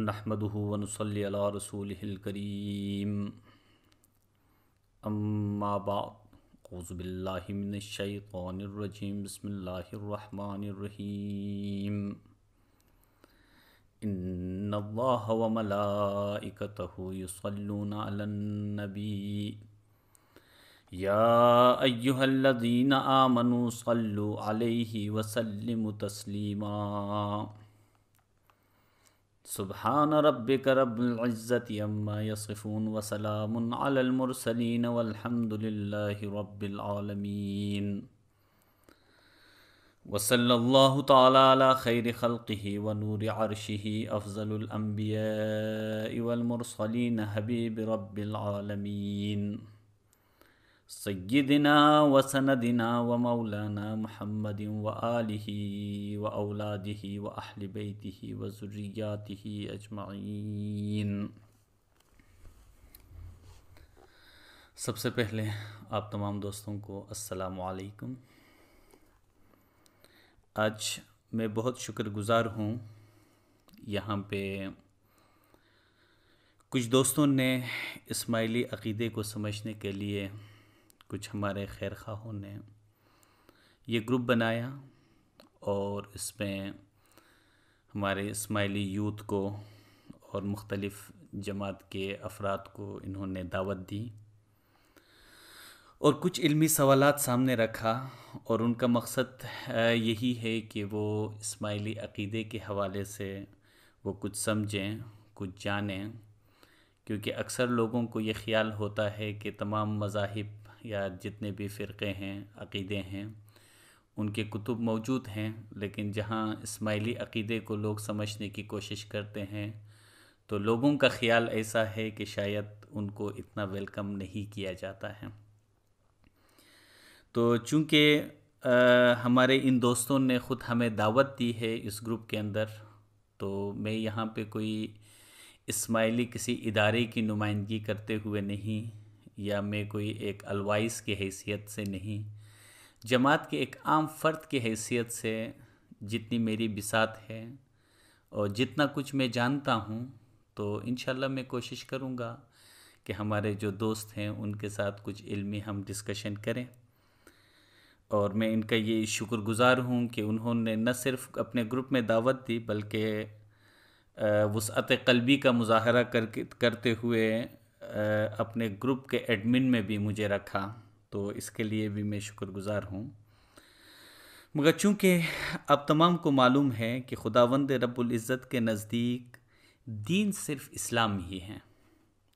नहमदनसल रसूल करीम अम्माबाज़बिल्लिमिनशैतरजीम बसमीम इन्नल्लाहवमलाइकतहुसल्लूनबी या अय्युहल्लज़ीन आमनु सल्लु अलैहि वसल्लिमु तस्लीमा سبحان ربك رب العزة عما يصفون وسلام على المرسلين والحمد لله رب العالمين وصلى الله تعالى على خير خلقه ونور عرشه أفضل الأنبياء والمرسلين حبيب رب العالمين सय्यदिना व सनदिना व मौलाना महमद व आलिहि व औलादिहि व अहल बैतिहि व ज़ुर्रियातिहि अजमाइन सबसे पहले आप तमाम दोस्तों को अस्सलाम वालेकुम आज मैं बहुत शुक्रगुज़ार हूँ यहाँ पे कुछ दोस्तों ने इस्माइली अकीदे को समझने के लिए कुछ हमारे खैर खाहों ने ये ग्रुप बनाया और इसमें हमारे इसमाइली यूथ को और मुख्तलिफ जमात के अफराद को इन्होंने दावत दी और कुछ इल्मी सवाल सामने रखा और उनका मकसद यही है कि वो इसमाइली अकीदे के हवाले से वो कुछ समझें कुछ जानें क्योंकि अक्सर लोगों को ये ख्याल होता है कि तमाम मजाहब या जितने भी फ़िरक़े हैं अक़ीदे हैं उनके कुतुब मौजूद हैं लेकिन जहाँ इस्माइली अक़ीदे को लोग समझने की कोशिश करते हैं तो लोगों का ख़्याल ऐसा है कि शायद उनको इतना वेलकम नहीं किया जाता है तो चूँकि हमारे इन दोस्तों ने ख़ुद हमें दावत दी है इस ग्रुप के अंदर तो मैं यहाँ पे कोई इस्माइली किसी इदारे की नुमाइंदगी करते हुए नहीं या मैं कोई एक अलवाइस की हैसियत से नहीं जमात के एक आम फ़र्द की हैसियत से जितनी मेरी बिसात है और जितना कुछ मैं जानता हूँ तो इन मैं कोशिश करूँगा कि हमारे जो दोस्त हैं उनके साथ कुछ इल्मी हम डिस्कशन करें और मैं इनका ये शुक्रगुज़ार हूँ कि उन्होंने न सिर्फ अपने ग्रुप में दावत दी बल्कि वसअत कलबी का मुजाहरा करके करते हुए अपने ग्रुप के एडमिन में भी मुझे रखा तो इसके लिए भी मैं शुक्रगुज़ार हूँ मगर चूँकि अब तमाम को मालूम है कि खुदावंद इज़्ज़त के नज़दीक दीन सिर्फ इस्लाम ही है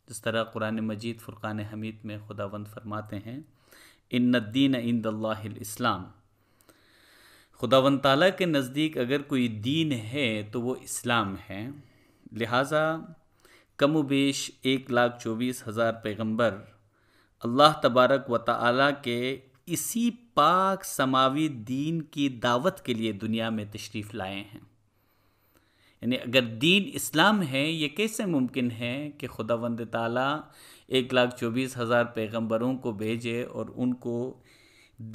जिस तरह कुरान मजीद फ़ुरक़ान हमीद में खुदावंद फरमाते हैं इन दीन इंद इस्लाम खुदावंद ताला के नज़दीक अगर कोई दीन है तो वो इस्लाम है लिहाजा कम बेश एक लाख चौबीस हज़ार पैगम्बर अल्लाह तबारक व ताली के इसी पाक समावी दीन की दावत के लिए दुनिया में तशरीफ़ लाए हैं यानी अगर दीन इस्लाम है ये कैसे मुमकिन है कि खुदा वंद ताली एक लाख चौबीस हज़ार पैगम्बरों को भेजे और उनको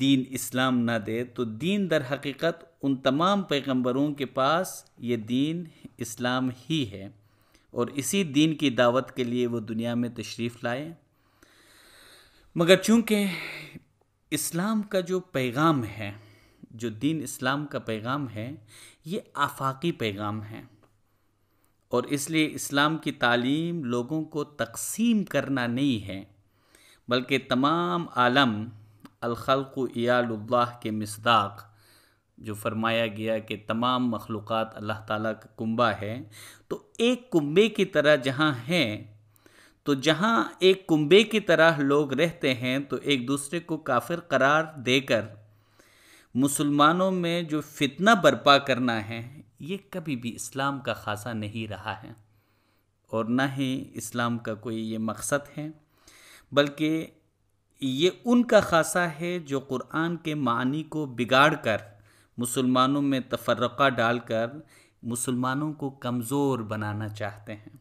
दीन इस्लाम ना दे तो दीन दर हकीकत उन तमाम पैगम्बरों के पास ये दीन इस्लाम ही है और इसी दीन की दावत के लिए वो दुनिया में तशरीफ़ लाए मगर चूँकि इस्लाम का जो पैगाम है जो दीन इस्लाम का पैगाम है ये आफाकी पैगाम है और इसलिए इस्लाम की तालीम लोगों को तकसीम करना नहीं है बल्कि तमाम आलम अलखल्क के मसदाक़ जो फरमाया गया कि तमाम मखलूक़ अल्लाह ताला का कुंबा है तो एक कुंबे की तरह जहाँ हैं तो जहाँ एक कुंबे की तरह लोग रहते हैं तो एक दूसरे को काफिर करार देकर मुसलमानों में जो फितना बर्पा करना है ये कभी भी इस्लाम का खासा नहीं रहा है और ना ही इस्लाम का कोई ये मकसद है बल्कि ये उनका खासा है जो कुरान के मानी को बिगाड़ कर मुसलमानों में तफरक़ा डालकर मुसलमानों को कमज़ोर बनाना चाहते हैं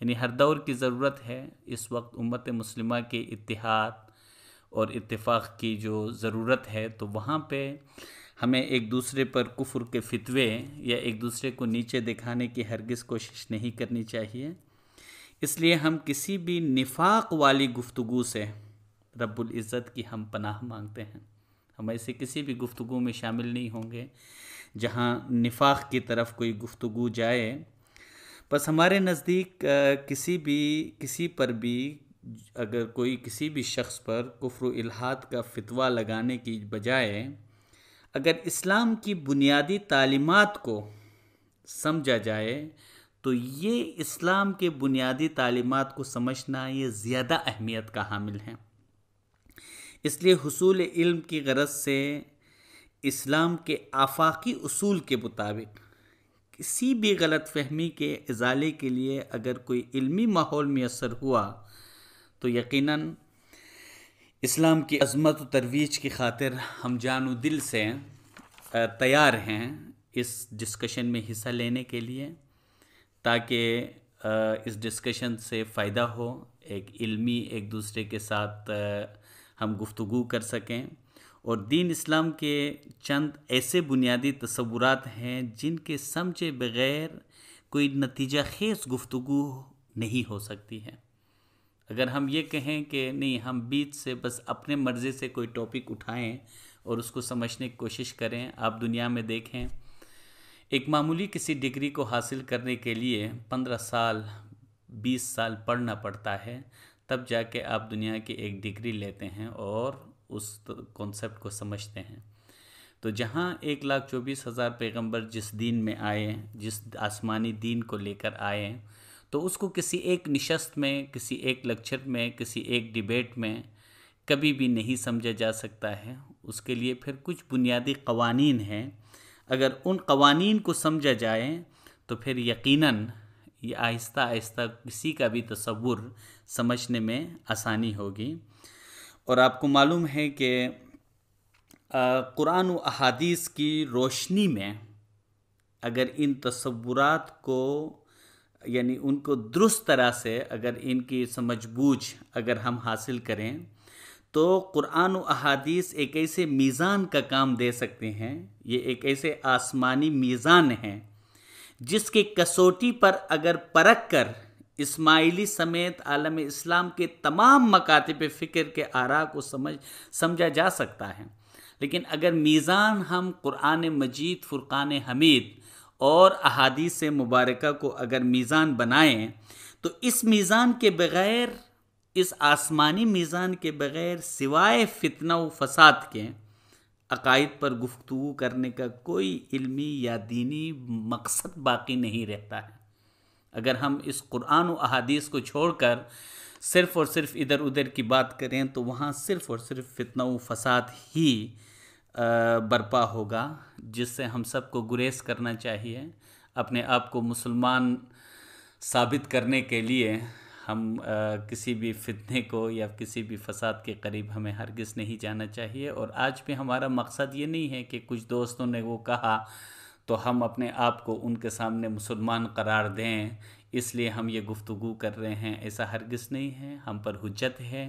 यानी हर दौर की ज़रूरत है इस वक्त उम्मत मुसलिम के इतिहाद और इतफाक़ की जो ज़रूरत है तो वहाँ पे हमें एक दूसरे पर कुफ्र के फितवे या एक दूसरे को नीचे दिखाने की हरगिज़ कोशिश नहीं करनी चाहिए इसलिए हम किसी भी निफाक वाली गुफ्तगु से रब्बुल इज़्ज़त की हम पनाह मांगते हैं हम ऐसे किसी भी गुफ्तु में शामिल नहीं होंगे जहाँ निफाक की तरफ कोई गुफ्तु जाए बस हमारे नज़दीक किसी भी किसी पर भी अगर कोई किसी भी शख्स पर कुफर इलाहात का फतवा लगाने की बजाय अगर इस्लाम की बुनियादी तालीमत को समझा जाए तो ये इस्लाम के बुनियादी तालीमत को समझना ये ज़्यादा अहमियत का हामिल है इसलिए हसूल इल्म की गरज से इस्लाम के आफाकी असूल के मुताबिक किसी भी गलत फहमी के इजाले के लिए अगर कोई इल्मी माहौल मैसर हुआ तो यकीनन इस्लाम की अजमत व तरवीज की खातिर हम जान दिल से तैयार हैं इस डिस्कशन में हिस्सा लेने के लिए ताकि इस डिस्कशन से फ़ायदा हो एक इल्मी एक दूसरे के साथ हम गुफ्तु कर सकें और दीन इस्लाम के चंद ऐसे बुनियादी तस्वुरात हैं जिनके समझे बग़ैर कोई नतीजा खेस गुफ्तु नहीं हो सकती है अगर हम ये कहें कि नहीं हम बीच से बस अपने मर्ज़ी से कोई टॉपिक उठाएं और उसको समझने की कोशिश करें आप दुनिया में देखें एक मामूली किसी डिग्री को हासिल करने के लिए पंद्रह साल बीस साल पढ़ना पड़ता है तब जाके आप दुनिया की एक डिग्री लेते हैं और उस कॉन्सेप्ट तो को समझते हैं तो जहाँ एक लाख चौबीस हज़ार पैगम्बर जिस दिन में आए जिस आसमानी दीन को लेकर आए तो उसको किसी एक निशस्त में किसी एक लक्चर में किसी एक डिबेट में कभी भी नहीं समझा जा सकता है उसके लिए फिर कुछ बुनियादी कवानीन हैं अगर उन कवानीन को समझा जाए तो फिर यकीनन ये आहिस्ता आहिस्ता किसी का भी तस्वुर समझने में आसानी होगी और आपको मालूम है कि कुरान अहादीस की रोशनी में अगर इन तस्वुरात को यानी उनको दुरुस्त तरह से अगर इनकी समझबूझ अगर हम हासिल करें तो कुरान अहादीस एक ऐसे मीज़ान का काम दे सकते हैं ये एक ऐसे आसमानी मीज़ान हैं जिसके कसौटी पर अगर परख कर इस्माइली समेत आलम इस्लाम के तमाम मकातब फ़िक्र के आरा को समझ समझा जा सकता है लेकिन अगर मीज़ान हम क़ुरान मजीद फ़ुरक़ान हमीद और अहादीस मुबारक को अगर मीज़ान बनाएं तो इस मीज़ान के बग़ैर इस आसमानी मीज़ान के बग़ैर सिवाय फितना व फसाद के अकायद पर गुफ्तु करने का कोई इल्मी या दीनी मकसद बाकी नहीं रहता है अगर हम इस कुरान अहादीस को छोड़कर सिर्फ़ और सिर्फ इधर उधर की बात करें तो वहाँ सिर्फ़ और सिर्फ फितना फसाद ही बर्पा होगा जिससे हम सबको गुरेज करना चाहिए अपने आप को मुसलमान साबित करने के लिए हम आ, किसी भी फितने को या किसी भी फसाद के करीब हमें हरगिज़ नहीं जाना चाहिए और आज भी हमारा मकसद ये नहीं है कि कुछ दोस्तों ने वो कहा तो हम अपने आप को उनके सामने मुसलमान करार दें इसलिए हम ये गुफ्तु कर रहे हैं ऐसा हरगिस नहीं है हम पर हजत है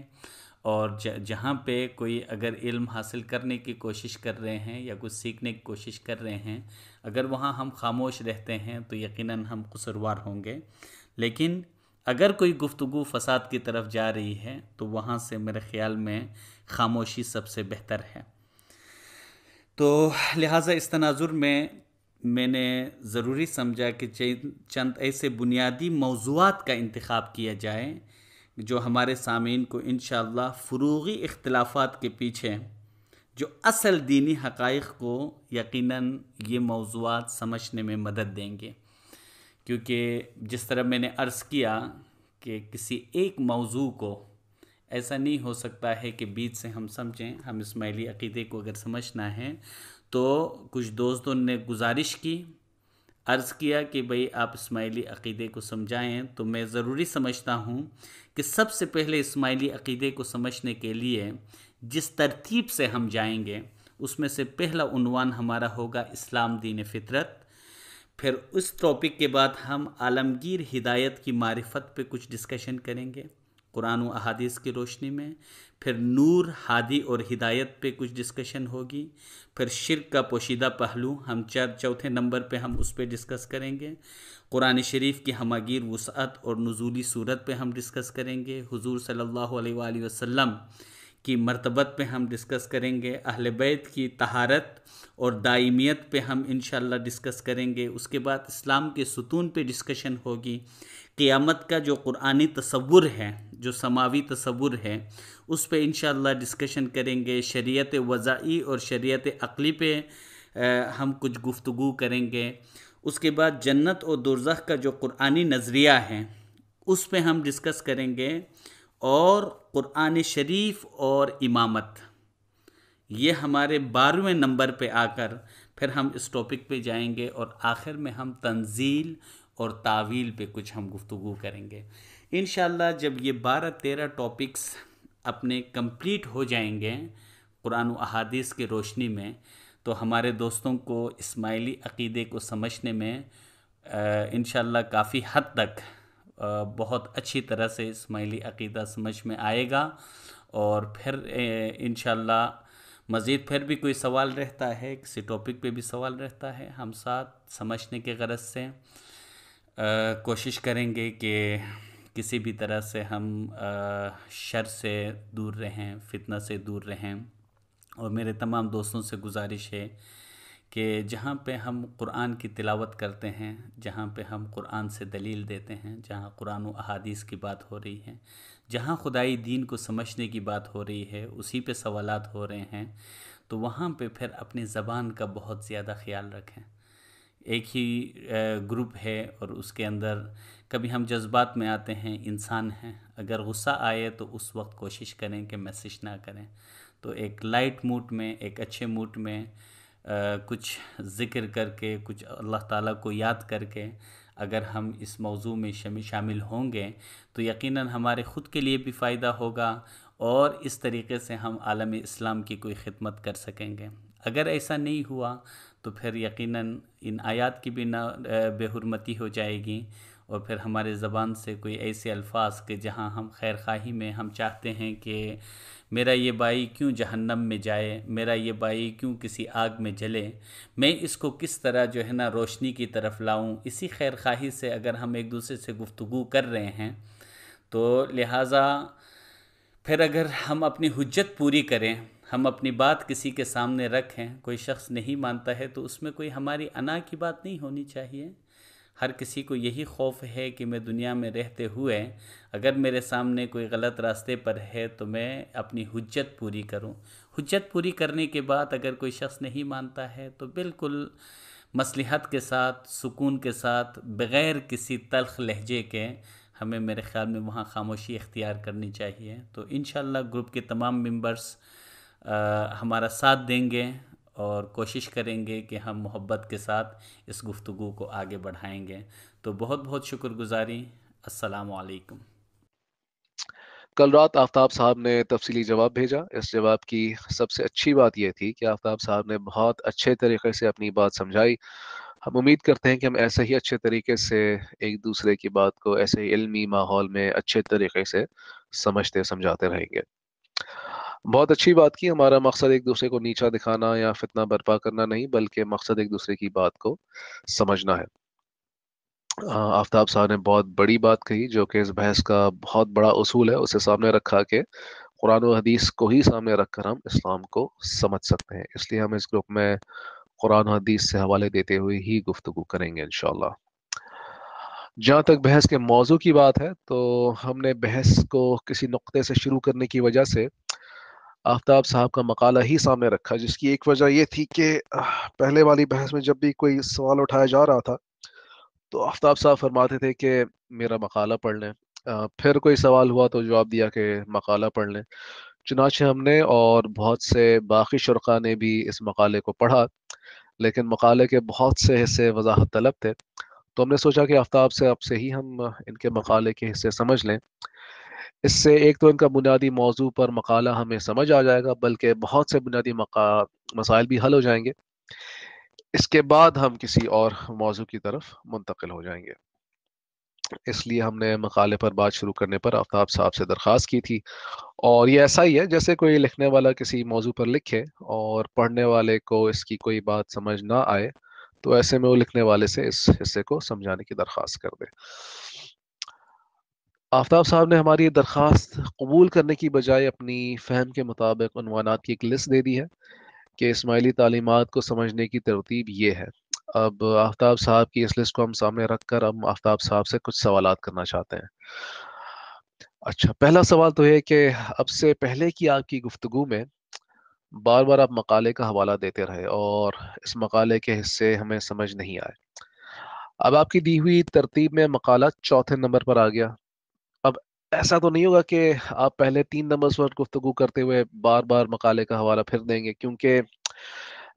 और जहाँ पे कोई अगर इल्म हासिल करने की कोशिश कर रहे हैं या कुछ सीखने की कोशिश कर रहे हैं अगर वहाँ हम खामोश रहते हैं तो यकीनन हम कसुरवार होंगे लेकिन अगर कोई गुफ्तु फसाद की तरफ जा रही है तो वहाँ से मेरे ख़्याल में खामोशी सबसे बेहतर है तो लिहाजा इस तनाजुर में मैंने ज़रूरी समझा कि चंद ऐसे बुनियादी मौजूद का इंतखब किया जाए जो हमारे सामीन को इन फ़रूगी इख्तलाफ़ के पीछे जो असल दीनी हक़ को यकीन ये मौजूद समझने में मदद देंगे क्योंकि जिस तरह मैंने अर्ज़ किया कि किसी एक मौजू को ऐसा नहीं हो सकता है कि बीच से हम समझें हम इसमाइली अकीदे को अगर समझना है तो कुछ दोस्तों ने गुजारिश की अर्ज़ किया कि भाई आप इसमाइली अकीदे को समझाएं तो मैं ज़रूरी समझता हूँ कि सबसे पहले इसमाइली अकीदे को समझने के लिए जिस तरतीब से हम जाएंगे उसमें से पहला उनवान हमारा होगा इस्लाम दीन फितरत फिर उस टॉपिक के बाद हम आलमगीर हिदायत की मारफत पे कुछ डिस्कशन करेंगे कुरान अहादीस की रोशनी में फिर नूर हादी और हिदायत पे कुछ डिस्कशन होगी फिर शिर का पोशीदा पहलू हम चार चौथे नंबर पे हम उस पर डिस्कस करेंगे कुरान शरीफ की हमागीर वसअत और नजूली सूरत पे हम डिस्कस करेंगे हुजूर सल्लल्लाहु अलैहि वसल्लम की मरतबत पे हम डिस्कस करेंगे अहल बैत की तहारत और दायमियत पे हम इन डिस्कस करेंगे उसके बाद इस्लाम के सतून पे डिस्कशन होगी क़ियामत का जो कुरानी तस्वुर है जो समावी तस्वुर है उस पर इन डिस्कशन करेंगे शरीयत वज़ाई और शरीयत अकली पे हम कुछ गुफ्तु करेंगे उसके बाद जन्नत और दुरजह का जो कुरानी नज़रिया है उस पर हम डिस्कस करेंगे और कुरान शरीफ और इमामत ये हमारे बारहवें नंबर पे आकर फिर हम इस टॉपिक पे जाएंगे और आखिर में हम तंजील और तावील पे कुछ हम गुफ्तु करेंगे इन जब ये बारह तेरह टॉपिक्स अपने कंप्लीट हो जाएंगे कुरान अहादीस की रोशनी में तो हमारे दोस्तों को इस्माइली अकीदे को समझने में इन काफ़ी हद तक बहुत अच्छी तरह से इस्माइली अकीदा समझ में आएगा और फिर इन मज़ीद फिर भी कोई सवाल रहता है किसी टॉपिक पे भी सवाल रहता है हम साथ समझने के गरज से कोशिश करेंगे कि किसी भी तरह से हम शर से दूर रहें फितना से दूर रहें और मेरे तमाम दोस्तों से गुजारिश है कि जहाँ पे हम कुरान की तिलावत करते हैं जहाँ पे हम कुरान से दलील देते हैं जहाँ कुरान अहादीस की बात हो रही है जहाँ खुदाई दीन को समझने की बात हो रही है उसी पे सवालात हो रहे हैं तो वहाँ पे फिर अपनी ज़बान का बहुत ज़्यादा ख्याल रखें एक ही ग्रुप है और उसके अंदर कभी हम जज्बात में आते हैं इंसान हैं अगर गुस्सा आए तो उस वक्त कोशिश करें कि मैसेज ना करें तो एक लाइट मूड में एक अच्छे मूड में आ, कुछ ज़िक्र करके कुछ अल्लाह ताला को याद करके अगर हम इस मौजू में शामिल होंगे तो यकीनन हमारे ख़ुद के लिए भी फ़ायदा होगा और इस तरीके से हम आलम इस्लाम की कोई खिदमत कर सकेंगे अगर ऐसा नहीं हुआ तो फिर यकीनन इन आयात की भी ना बेहरमती हो जाएगी और फिर हमारे ज़बान से कोई ऐसे अल्फाज के जहाँ हम खैर खाही में हम चाहते हैं कि मेरा ये बाई क्यों जहन्नम में जाए मेरा ये बाई क्यों किसी आग में जले मैं इसको किस तरह जो है ना रोशनी की तरफ लाऊं इसी खैर खाही से अगर हम एक दूसरे से गुफ्तु कर रहे हैं तो लिहाजा फिर अगर हम अपनी हजत पूरी करें हम अपनी बात किसी के सामने रखें कोई शख्स नहीं मानता है तो उसमें कोई हमारी अना की बात नहीं होनी चाहिए हर किसी को यही खौफ है कि मैं दुनिया में रहते हुए अगर मेरे सामने कोई गलत रास्ते पर है तो मैं अपनी हुज्जत पूरी करूं हुज्जत पूरी करने के बाद अगर कोई शख्स नहीं मानता है तो बिल्कुल मसलहत के साथ सुकून के साथ बग़ैर किसी तलख लहजे के हमें मेरे ख़्याल में वहाँ खामोशी इख्तियार करनी चाहिए तो इन ग्रुप के तमाम मेम्बर्स हमारा साथ देंगे और कोशिश करेंगे कि हम मोहब्बत के साथ इस गुफ्तु को आगे बढ़ाएंगे तो बहुत बहुत शुक्रगुजारी वालेकुम कल रात आफ्ताब साहब ने तफसीली जवाब भेजा इस जवाब की सबसे अच्छी बात यह थी कि आफ्ताब साहब ने बहुत अच्छे तरीके से अपनी बात समझाई हम उम्मीद करते हैं कि हम ऐसे ही अच्छे तरीके से एक दूसरे की बात को ऐसे ही इल्मी माहौल में अच्छे तरीके से समझते समझाते रहेंगे बहुत अच्छी बात की हमारा मकसद एक दूसरे को नीचा दिखाना या फितना बर्पा करना नहीं बल्कि मकसद एक दूसरे की बात को समझना है आफ्ताब साहब ने बहुत बड़ी बात कही जो कि इस बहस का बहुत बड़ा उसूल है उसे सामने रखा के कुरान और हदीस को ही सामने रखकर हम इस्लाम को समझ सकते हैं इसलिए हम इस ग्रुप में कुरान हदीस से हवाले देते हुए ही गुफ्तु करेंगे इन जहाँ तक बहस के मौजू की बात है तो हमने बहस को किसी नुक्ते से शुरू करने की वजह से आफ्ताब साहब का मकाला ही सामने रखा जिसकी एक वजह यह थी कि पहले वाली बहस में जब भी कोई सवाल उठाया जा रहा था तो आफ्ताब साहब फरमाते थे कि मेरा मकाला पढ़ लें फिर कोई सवाल हुआ तो जवाब दिया कि मकाला पढ़ लें चुनाचे हमने और बहुत से बाकी शुरा ने भी इस मकाले को पढ़ा लेकिन मकाले के बहुत से हिस्से वजाहत तलब थे तो हमने सोचा कि आफ्ताब से आपसे ही हम इनके मकाले के हिस्से समझ लें इससे एक तो इनका बुनियादी मौजू पर मकाला हमें समझ आ जाएगा बल्कि बहुत से बुनियादी मसाइल भी हल हो जाएंगे इसके बाद हम किसी और मौजू की तरफ मुंतकिल हो जाएंगे इसलिए हमने मकाले पर बात शुरू करने पर आफ्ताब साहब से दरख्वास्त की थी और ये ऐसा ही है जैसे कोई लिखने वाला किसी मौजू पर लिखे और पढ़ने वाले को इसकी कोई बात समझ ना आए तो ऐसे में वो लिखने वाले से इस हिस्से को समझाने की दरख्वास्त कर दे आफ्ताब साहब ने हमारी दरख्वास्त कबूल करने की बजाय अपनी फहम के मुताबिक अनवाना की एक लिस्ट दे दी है कि इसमाइली तालीमत को समझने की तरतीब ये है अब आफ्ताब साहब की इस लिस्ट को हम सामने रख कर हम आफ्ताब साहब से कुछ सवाल करना चाहते हैं अच्छा पहला सवाल तो है कि अब से पहले की आपकी गुफ्तु में बार बार आप मकाले का हवाला देते रहे और इस मकाले के हिस्से हमें समझ नहीं आए अब आपकी दी हुई तरतीब में मकाला चौथे नंबर पर आ गया ऐसा तो नहीं होगा कि आप पहले तीन नंबर पर गुफ्तु करते हुए बार बार मकाले का हवाला फिर देंगे क्योंकि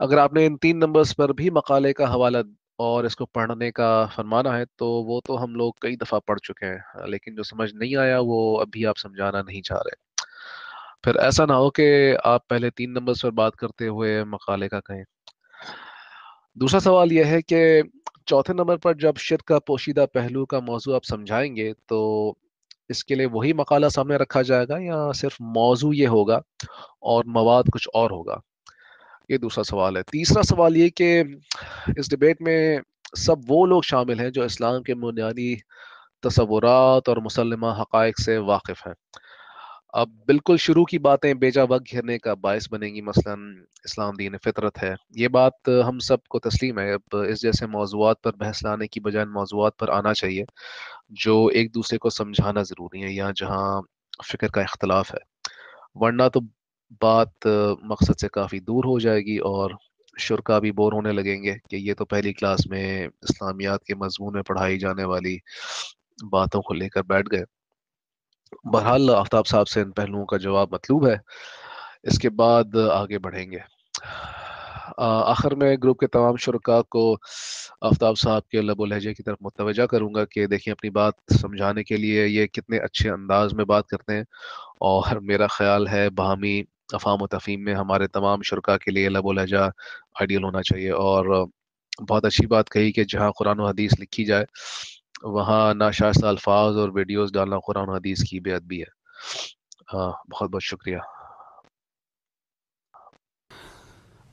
अगर आपने इन तीन नंबर्स पर भी मकाले का हवाला और इसको पढ़ने का फरमाना है तो वो तो हम लोग कई दफ़ा पढ़ चुके हैं लेकिन जो समझ नहीं आया वो अभी आप समझाना नहीं चाह रहे फिर ऐसा ना हो कि आप पहले तीन नंबर पर बात करते हुए मकाले का कहें दूसरा सवाल यह है कि चौथे नंबर पर जब शिर का पोशीदा पहलू का मौजू आप समझाएंगे तो इसके लिए वही मकाला सामने रखा जाएगा या सिर्फ मौजू ये होगा और मवाद कुछ और होगा ये दूसरा सवाल है तीसरा सवाल ये कि इस डिबेट में सब वो लोग शामिल हैं जो इस्लाम के बुनियादी तस्वुरात और मुसलमा हक़ से वाकिफ़ हैं अब बिल्कुल शुरू की बातें बेजा वक्त घेरने का बायस बनेंगी मसलन इस्लाम दीन फितरत है ये बात हम सब को तस्लीम है अब इस जैसे मौजूद पर बहस लाने की बजाय मौजूद पर आना चाहिए जो एक दूसरे को समझाना ज़रूरी है या जहाँ फ़िक्र का इख्तलाफ है वरना तो बात मकसद से काफ़ी दूर हो जाएगी और शुरा भी बोर होने लगेंगे कि ये तो पहली क्लास में इस्लामियात के मजमून में पढ़ाई जाने वाली बातों को लेकर बैठ गए बहरहाल आफ्ताब साहब से इन पहलुओं का जवाब मतलूब है इसके बाद आगे बढ़ेंगे आखिर में ग्रुप के तमाम शुरा को आफ्ताब साहब के लबो लहजे की तरफ मुतवजा करूँगा कि देखिए अपनी बात समझाने के लिए ये कितने अच्छे अंदाज में बात करते हैं और मेरा ख्याल है बहमी अफाम तफीम में हमारे तमाम शुरुआ के लिए लबो लहजा आइडियल होना चाहिए और बहुत अच्छी बात कही कि जहाँ कुरान हदीस लिखी जाए वहाँ शास्त्र अल्फाज और वीडियोस डालना कुरान हदीस की भी है हाँ बहुत बहुत शुक्रिया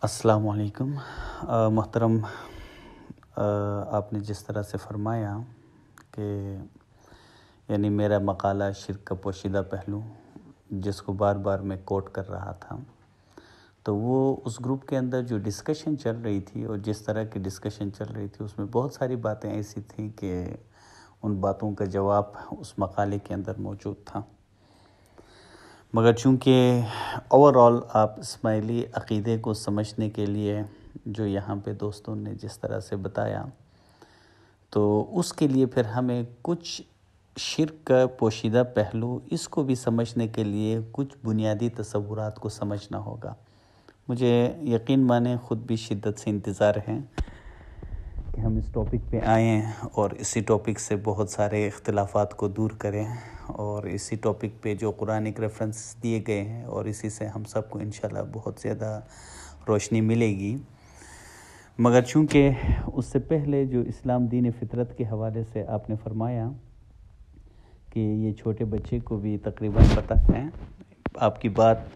अस्सलाम वालेकुम मोहतरम आपने जिस तरह से फरमाया कि यानी मेरा मकाला शिरक का पोशीदा पहलू जिसको बार बार मैं कोट कर रहा था तो वो उस ग्रुप के अंदर जो डिस्कशन चल रही थी और जिस तरह की डिस्कशन चल रही थी उसमें बहुत सारी बातें ऐसी थी कि उन बातों का जवाब उस मकाले के अंदर मौजूद था मगर चूँकि ओवरऑल आप इसमाइली अकीदे को समझने के लिए जो यहाँ पे दोस्तों ने जिस तरह से बताया तो उसके लिए फिर हमें कुछ शिरक का पोशीदा पहलू इसको भी समझने के लिए कुछ बुनियादी तस्वुरा को समझना होगा मुझे यकीन माने ख़ुद भी शिद्दत से इंतज़ार हैं कि हम इस टॉपिक पे आएँ और इसी टॉपिक से बहुत सारे इख्तलाफात को दूर करें और इसी टॉपिक पे जो कुरानिक रेफरेंस दिए गए हैं और इसी से हम सबको इन बहुत ज़्यादा रोशनी मिलेगी मगर चूँकि उससे पहले जो इस्लाम दीन फितरत के हवाले से आपने फरमाया कि ये छोटे बच्चे को भी तकरीबन पता है आपकी बात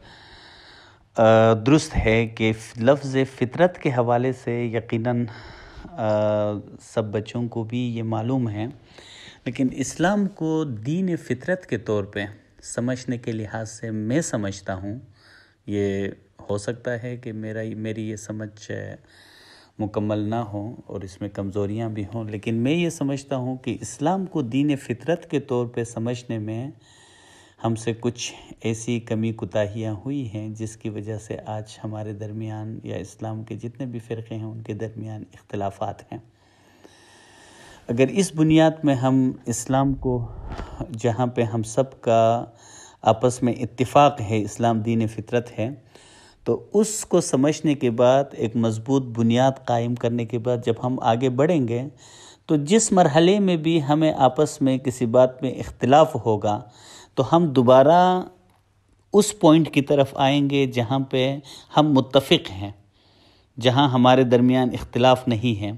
दुरुस्त है कि लफ्ज़ फ़ितरत के हवाले से यकीनन सब बच्चों को भी ये मालूम है लेकिन इस्लाम को दीन फितरत के तौर पे समझने के लिहाज से मैं समझता हूँ ये हो सकता है कि मेरा मेरी ये समझ मुकम्मल ना हो और इसमें कमज़ोरियाँ भी हों लेकिन मैं ये समझता हूँ कि इस्लाम को दीन फितरत के तौर पे समझने में हमसे कुछ ऐसी कमी कुताहियाँ हुई हैं जिसकी वजह से आज हमारे दरमियान या इस्लाम के जितने भी फ़िरक़े हैं उनके दरमियान इख्तलाफात हैं अगर इस बुनियाद में हम इस्लाम को जहाँ पे हम सब का आपस में इत्तेफाक है इस्लाम दीन फितरत है तो उसको समझने के बाद एक मज़बूत बुनियाद कायम करने के बाद जब हम आगे बढ़ेंगे तो जिस मरहले में भी हमें आपस में किसी बात में इख्तलाफ होगा तो हम दोबारा उस पॉइंट की तरफ आएंगे जहाँ पे हम मुतफ़ हैं जहाँ हमारे दरमियान इख्तलाफ नहीं है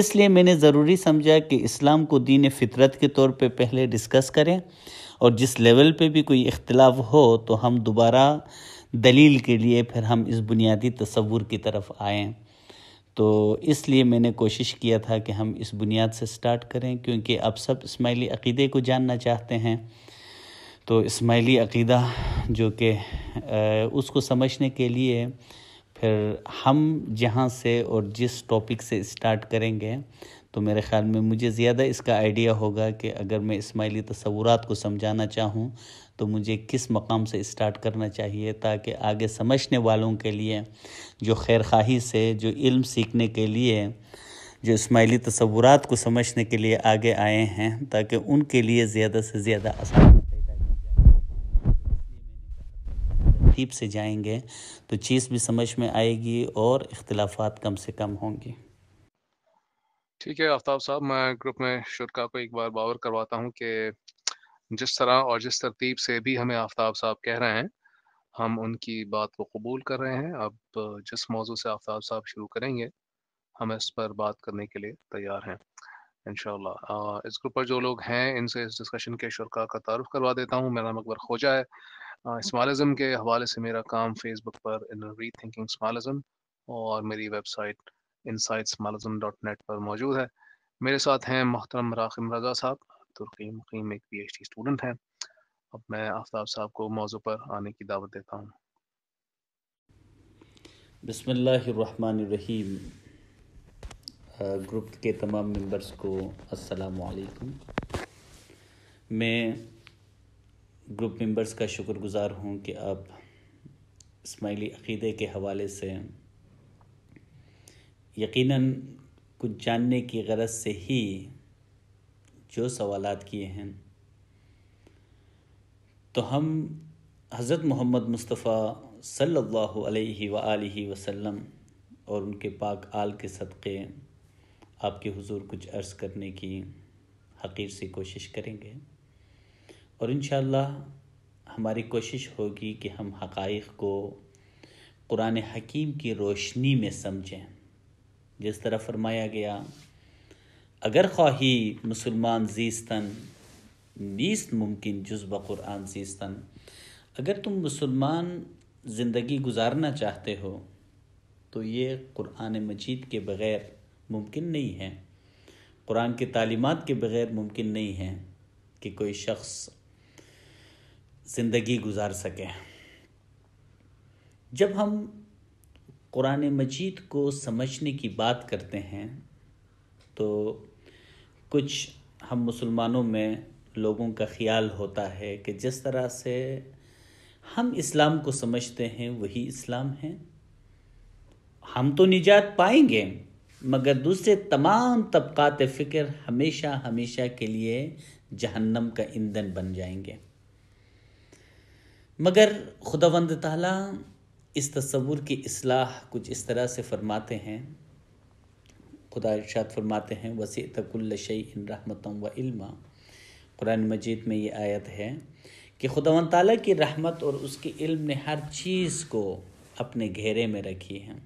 इसलिए मैंने ज़रूरी समझा कि इस्लाम को दीन फितरत के तौर पे पहले डिस्कस करें और जिस लेवल पे भी कोई इख्तलाफ हो तो हम दोबारा दलील के लिए फिर हम इस बुनियादी तस्वूर की तरफ आएँ तो इसलिए मैंने कोशिश किया था कि हम इस बुनियाद से स्टार्ट करें क्योंकि आप सब इसमाइली अकीदे को जानना चाहते हैं तो इस्माइली अकीदा जो कि उसको समझने के लिए फिर हम जहाँ से और जिस टॉपिक से स्टार्ट करेंगे तो मेरे ख़्याल में मुझे ज़्यादा इसका आइडिया होगा कि अगर मैं इस्माइली तस्वूरत को समझाना चाहूँ तो मुझे किस मकाम से स्टार्ट करना चाहिए ताकि आगे समझने वालों के लिए जो खैर खाही से जो इल्म सीखने के लिए जो इसमाइली तस्वूरत को समझने के लिए आगे आए हैं ताकि उनके लिए ज़्यादा से ज़्यादा आसान तरतीब से जाएंगे तो चीज़ भी समझ में आएगी और इख्तलाफात कम से कम होंगे ठीक है आफ्ताब साहब मैं ग्रुप में शुरा को एक बार बावर करवाता हूँ कि जिस तरह और जिस तरतीब से भी हमें आफ्ताब साहब कह रहे हैं हम उनकी बात को कबूल कर रहे हैं अब जिस मौजू से आफ्ताब साहब शुरू करेंगे हम इस पर बात करने के लिए तैयार हैं इन इस ग्रुप पर जो लोग हैं इनसे इस डिस्कशन के शुरा का तारफ़ करवा देता हूँ मेरा नाम अकबर खोजा है स्मॉलिज्म के हवाले से मेरा काम फेसबुक पर इन री थिंकिंग स्मॉलिज्म और मेरी वेबसाइट इन डॉट नेट पर मौजूद है मेरे साथ हैं मोहतरम राकिम रजा साहब तुर्की मुकीम एक पी एच डी स्टूडेंट हैं अब मैं आफ्ताब साहब को मौजू पर आने की दावत देता हूँ बसमीम ग्रुप के तमाम मेंबर्स को अस्सलाम मैं ग्रुप मेंबर्स का शुक्रगुज़ार हूँ कि आप इस्माइली अकीदे के हवाले से यकीनन कुछ जानने की गरज से ही जो सवालात किए हैं तो हम हज़रत मोहम्मद मुस्तफ़ा सल्लल्लाहु अलैहि व वसल्लम और उनके पाक आल के सदक़े आपके हुजूर कुछ अर्ज़ करने की हकीर से कोशिश करेंगे और इन हमारी कोशिश होगी कि हम हक़ को क़ुरान हकीम की रोशनी में समझें जिस तरह फरमाया गया अगर ख्वाही मुसलमान जीस्तन नीस्त मुमकिन जज्ब क़ुरान जीस्तन अगर तुम मुसलमान ज़िंदगी गुजारना चाहते हो तो ये क़ुरान मजीद के बग़ैर मुमकिन नहीं है क़ुरान की तालीमत के बग़ैर मुमकिन नहीं है कि कोई शख्स ज़िंदगी गुजार सकें जब हम कुरान मजीद को समझने की बात करते हैं तो कुछ हम मुसलमानों में लोगों का ख्याल होता है कि जिस तरह से हम इस्लाम को समझते हैं वही इस्लाम है हम तो निजात पाएंगे मगर दूसरे तमाम तबक़ात फ़िक्र हमेशा हमेशा के लिए जहन्नम का ईंधन बन जाएंगे मगर खुदा वंद ताला इस तस्वूर की असलाह कुछ इस तरह से फरमाते हैं खुदा इर्शाद फरमाते हैं वसी तकुल्ल इन रहमत व इल्मा कुरान मजीद में ये आयत है कि खुदा ताला की रहमत और उसके इल्म ने हर चीज़ को अपने घेरे में रखी है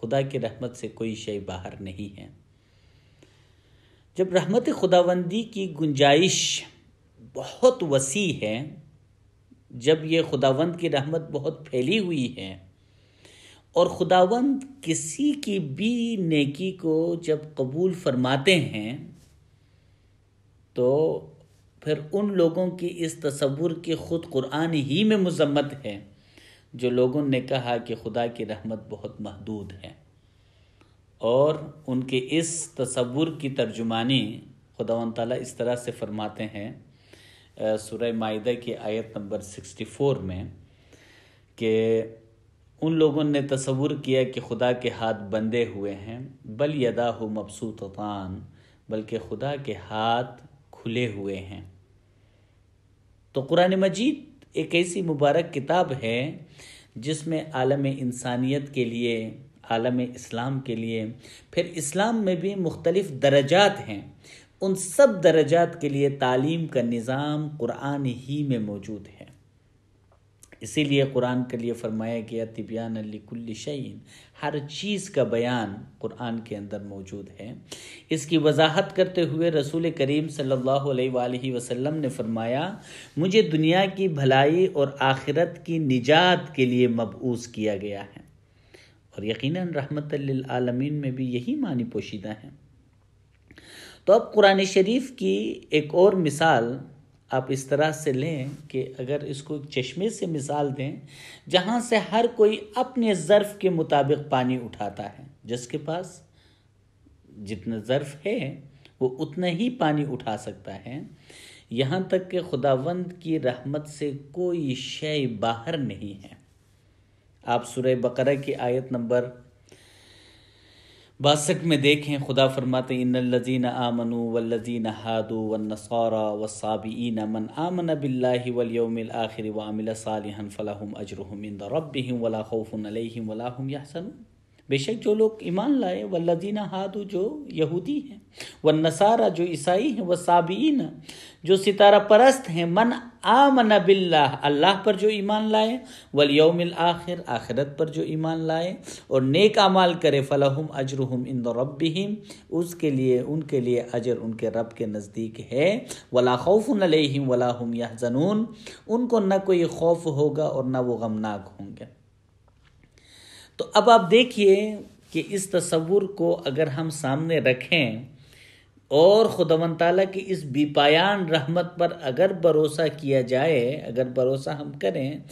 खुदा की रहमत से कोई शय बाहर नहीं है जब रहमत खुदावंदी की गुंजाइश बहुत वसी है जब ये खुदावंद की रहमत बहुत फैली हुई है और खुदावंद किसी की भी नेकी को जब कबूल फरमाते हैं तो फिर उन लोगों की इस तस्वुर के ख़ुद कुरान ही में मजम्मत है जो लोगों ने कहा कि खुदा की रहमत बहुत महदूद है और उनके इस तस्वुर की तर्जुमानी खुदा तला इस तरह से फरमाते हैं सुरह मायदा की आयत नंबर 64 में कि उन लोगों ने तस्वुर किया कि खुदा के हाथ बंधे हुए हैं बल यदा हो मबसूतान बल्कि खुदा के हाथ खुले हुए हैं तो कुरान मजीद एक ऐसी मुबारक किताब है जिसमें आलम इंसानियत के लिए आलम इस्लाम के लिए फिर इस्लाम में भी मुख्तलिफ़ दर्जात हैं उन सब दर्जात के लिए तालीम का निज़ाम क़ुरान ही में मौजूद है इसीलिए कुरान के लिए फरमाया गया तिबियान अली शैन हर चीज़ का बयान कुरान के अंदर मौजूद है इसकी वजाहत करते हुए रसूल करीम सल्ला अलैहि ने फरमाया मुझे दुनिया की भलाई और आखिरत की निजात के लिए मबूस किया गया है और यकीनन रहमत आलमीन में भी यही मानी पोशीदा हैं तो अब कुरान शरीफ की एक और मिसाल आप इस तरह से लें कि अगर इसको चश्मे से मिसाल दें जहाँ से हर कोई अपने ज़र्फ़ के मुताबिक पानी उठाता है जिसके पास जितना ज़र्फ़ है वो उतना ही पानी उठा सकता है यहाँ तक कि खुदावंद की रहमत से कोई शय बाहर नहीं है आप सुरह बकरा की आयत नंबर बासक में देखें खुदा फरमाते इन्नजीन आमनु वल्लजीन हादू वनसारा वसाबीन मन आमन बिल्लाउमिल आखिर वामिल सालिहन फलाहुम अजरुहुम इंद रब्बिहिम वला खौफुन अलैहिम बेशक जो लोग ईमान लाए व लदीना हादू जो यहूदी हैं व नसारा जो ईसाई हैं व साबीन जो सितारा परस्त हैं मन आमन बिल्ला अल्लाह पर जो ईमान लाए वल यौमिल आखिर आखिरत पर जो ईमान लाए और नेक अमाल करे फ़लाहम अजरहम इन रबहिम उसके लिए उनके लिए अजर उनके रब के नज़दीक है वला खौफ वला हम यह उनको न कोई खौफ होगा और न वो गमनाक होंगे तो अब आप देखिए कि इस तस्वुर को अगर हम सामने रखें और ख़ुदा तला की इस बेपायान रहमत पर अगर भरोसा किया जाए अगर भरोसा हम करें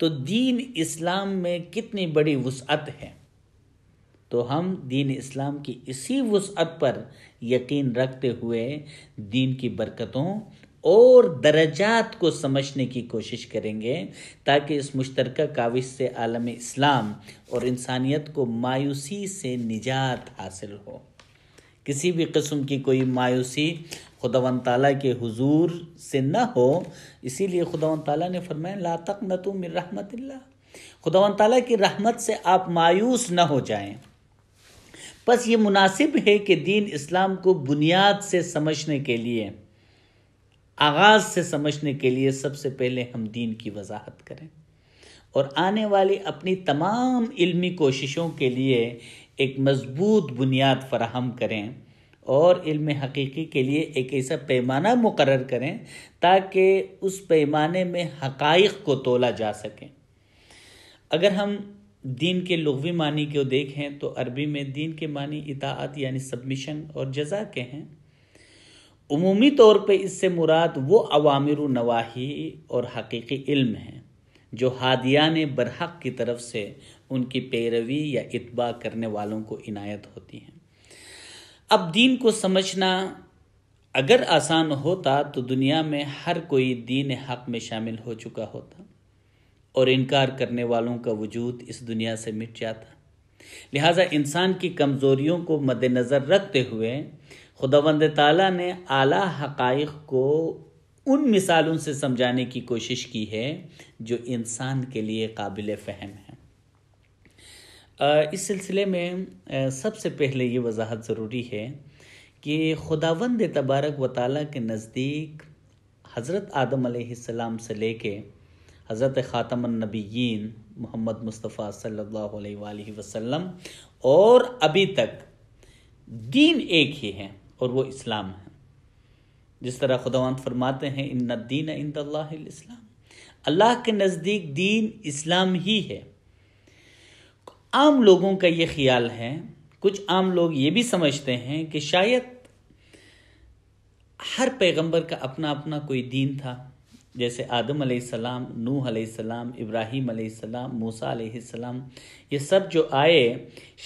तो दीन इस्लाम में कितनी बड़ी वसअत है तो हम दीन इस्लाम की इसी वसअत पर यकीन रखते हुए दीन की बरकतों और दर्जात को समझने की कोशिश करेंगे ताकि इस मुश्तरक काविश से आलम इस्लाम और इंसानियत को मायूसी से निजात हासिल हो किसी भी कस्म की कोई मायूसी खुदा तला के हुजूर से न हो इसीलिए खुदा ताली ने फरमाया ला तक न मिर रहमत खुदा ताली की रहमत से आप मायूस न हो जाएं बस ये मुनासिब है कि दीन इस्लाम को बुनियाद से समझने के लिए आगाज से समझने के लिए सबसे पहले हम दीन की वजाहत करें और आने वाली अपनी तमाम इल्मी कोशिशों के लिए एक मजबूत बुनियाद फराहम करें और इल्म हकीकी के लिए एक ऐसा पैमाना मुकर करें ताकि उस पैमाने में हकाइक को तोला जा सके अगर हम दीन के लघवी मानी को देखें तो अरबी में दीन के मानी इताअत यानी सबमिशन और जजा के हैं उमूमी तौर पे इससे मुराद वो अवामिर नवाही और हकीकी इल्म हैं जो हादियान बरहक की तरफ से उनकी पैरवी या इतबा करने वालों को इनायत होती हैं अब दीन को समझना अगर आसान होता तो दुनिया में हर कोई दीन हक में शामिल हो चुका होता और इनकार करने वालों का वजूद इस दुनिया से मिट जाता लिहाजा इंसान की कमज़ोरियों को मद्दनज़र रखते हुए खुदावंद ताला ने आला हकाइक को उन मिसालों से समझाने की कोशिश की है जो इंसान के लिए काबिल फ़हम है इस सिलसिले में सबसे पहले ये वजाहत ज़रूरी है कि खुदावंद तबारक व ताली के नज़दीक हज़रत आदम से ले कर हज़रत ख़ातमनबीन मोहम्मद मुस्तफ़ा सल्लल्लाहु अलैहि वसल्लम और अभी तक दीन एक ही है और वो इस्लाम है जिस तरह खुदावंत फरमाते हैं इन दीन इन इस्लाम अल्लाह के नज़दीक दीन इस्लाम ही है आम लोगों का ये ख्याल है कुछ आम लोग ये भी समझते हैं कि शायद हर पैगंबर का अपना अपना कोई दीन था जैसे आदम सलाम नूह सलाम इब्राहिम सलाम मूसा सलाम ये सब जो आए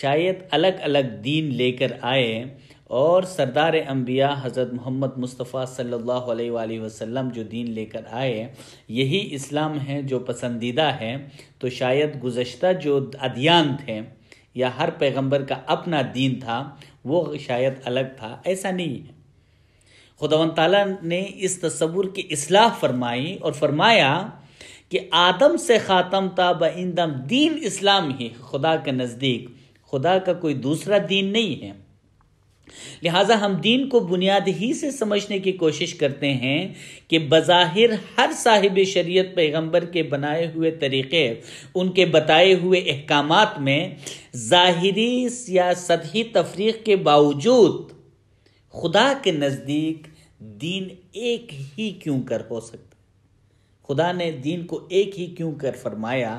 शायद अलग अलग दीन लेकर आए और सरदार अम्बिया हज़रत मोहम्मद मुस्तफ़ा सल्लल्लाहु अलैहि वसल्लम जो दीन लेकर आए यही इस्लाम है जो पसंदीदा है तो शायद गुज्त जो अदियान थे या हर पैगंबर का अपना दीन था वो शायद अलग था ऐसा नहीं है खुदा तला ने इस तस्वुर की असलाह फरमाई और फरमाया कि आदम से ख़ातम था बंदम दीन इस्लाम ही खुदा के नज़दीक खुदा का कोई दूसरा दीन नहीं है लिहाजा हम दीन को बुनियाद ही से समझने की कोशिश करते हैं कि बज़ाहिर हर साहिब शरीयत पैगंबर के बनाए हुए तरीक़े उनके बताए हुए अहकाम में ज़ाहरी या सतही तफरीक के बावजूद खुदा के नज़दीक दीन एक ही क्यों कर हो सकता खुदा ने दीन को एक ही क्यों कर फरमाया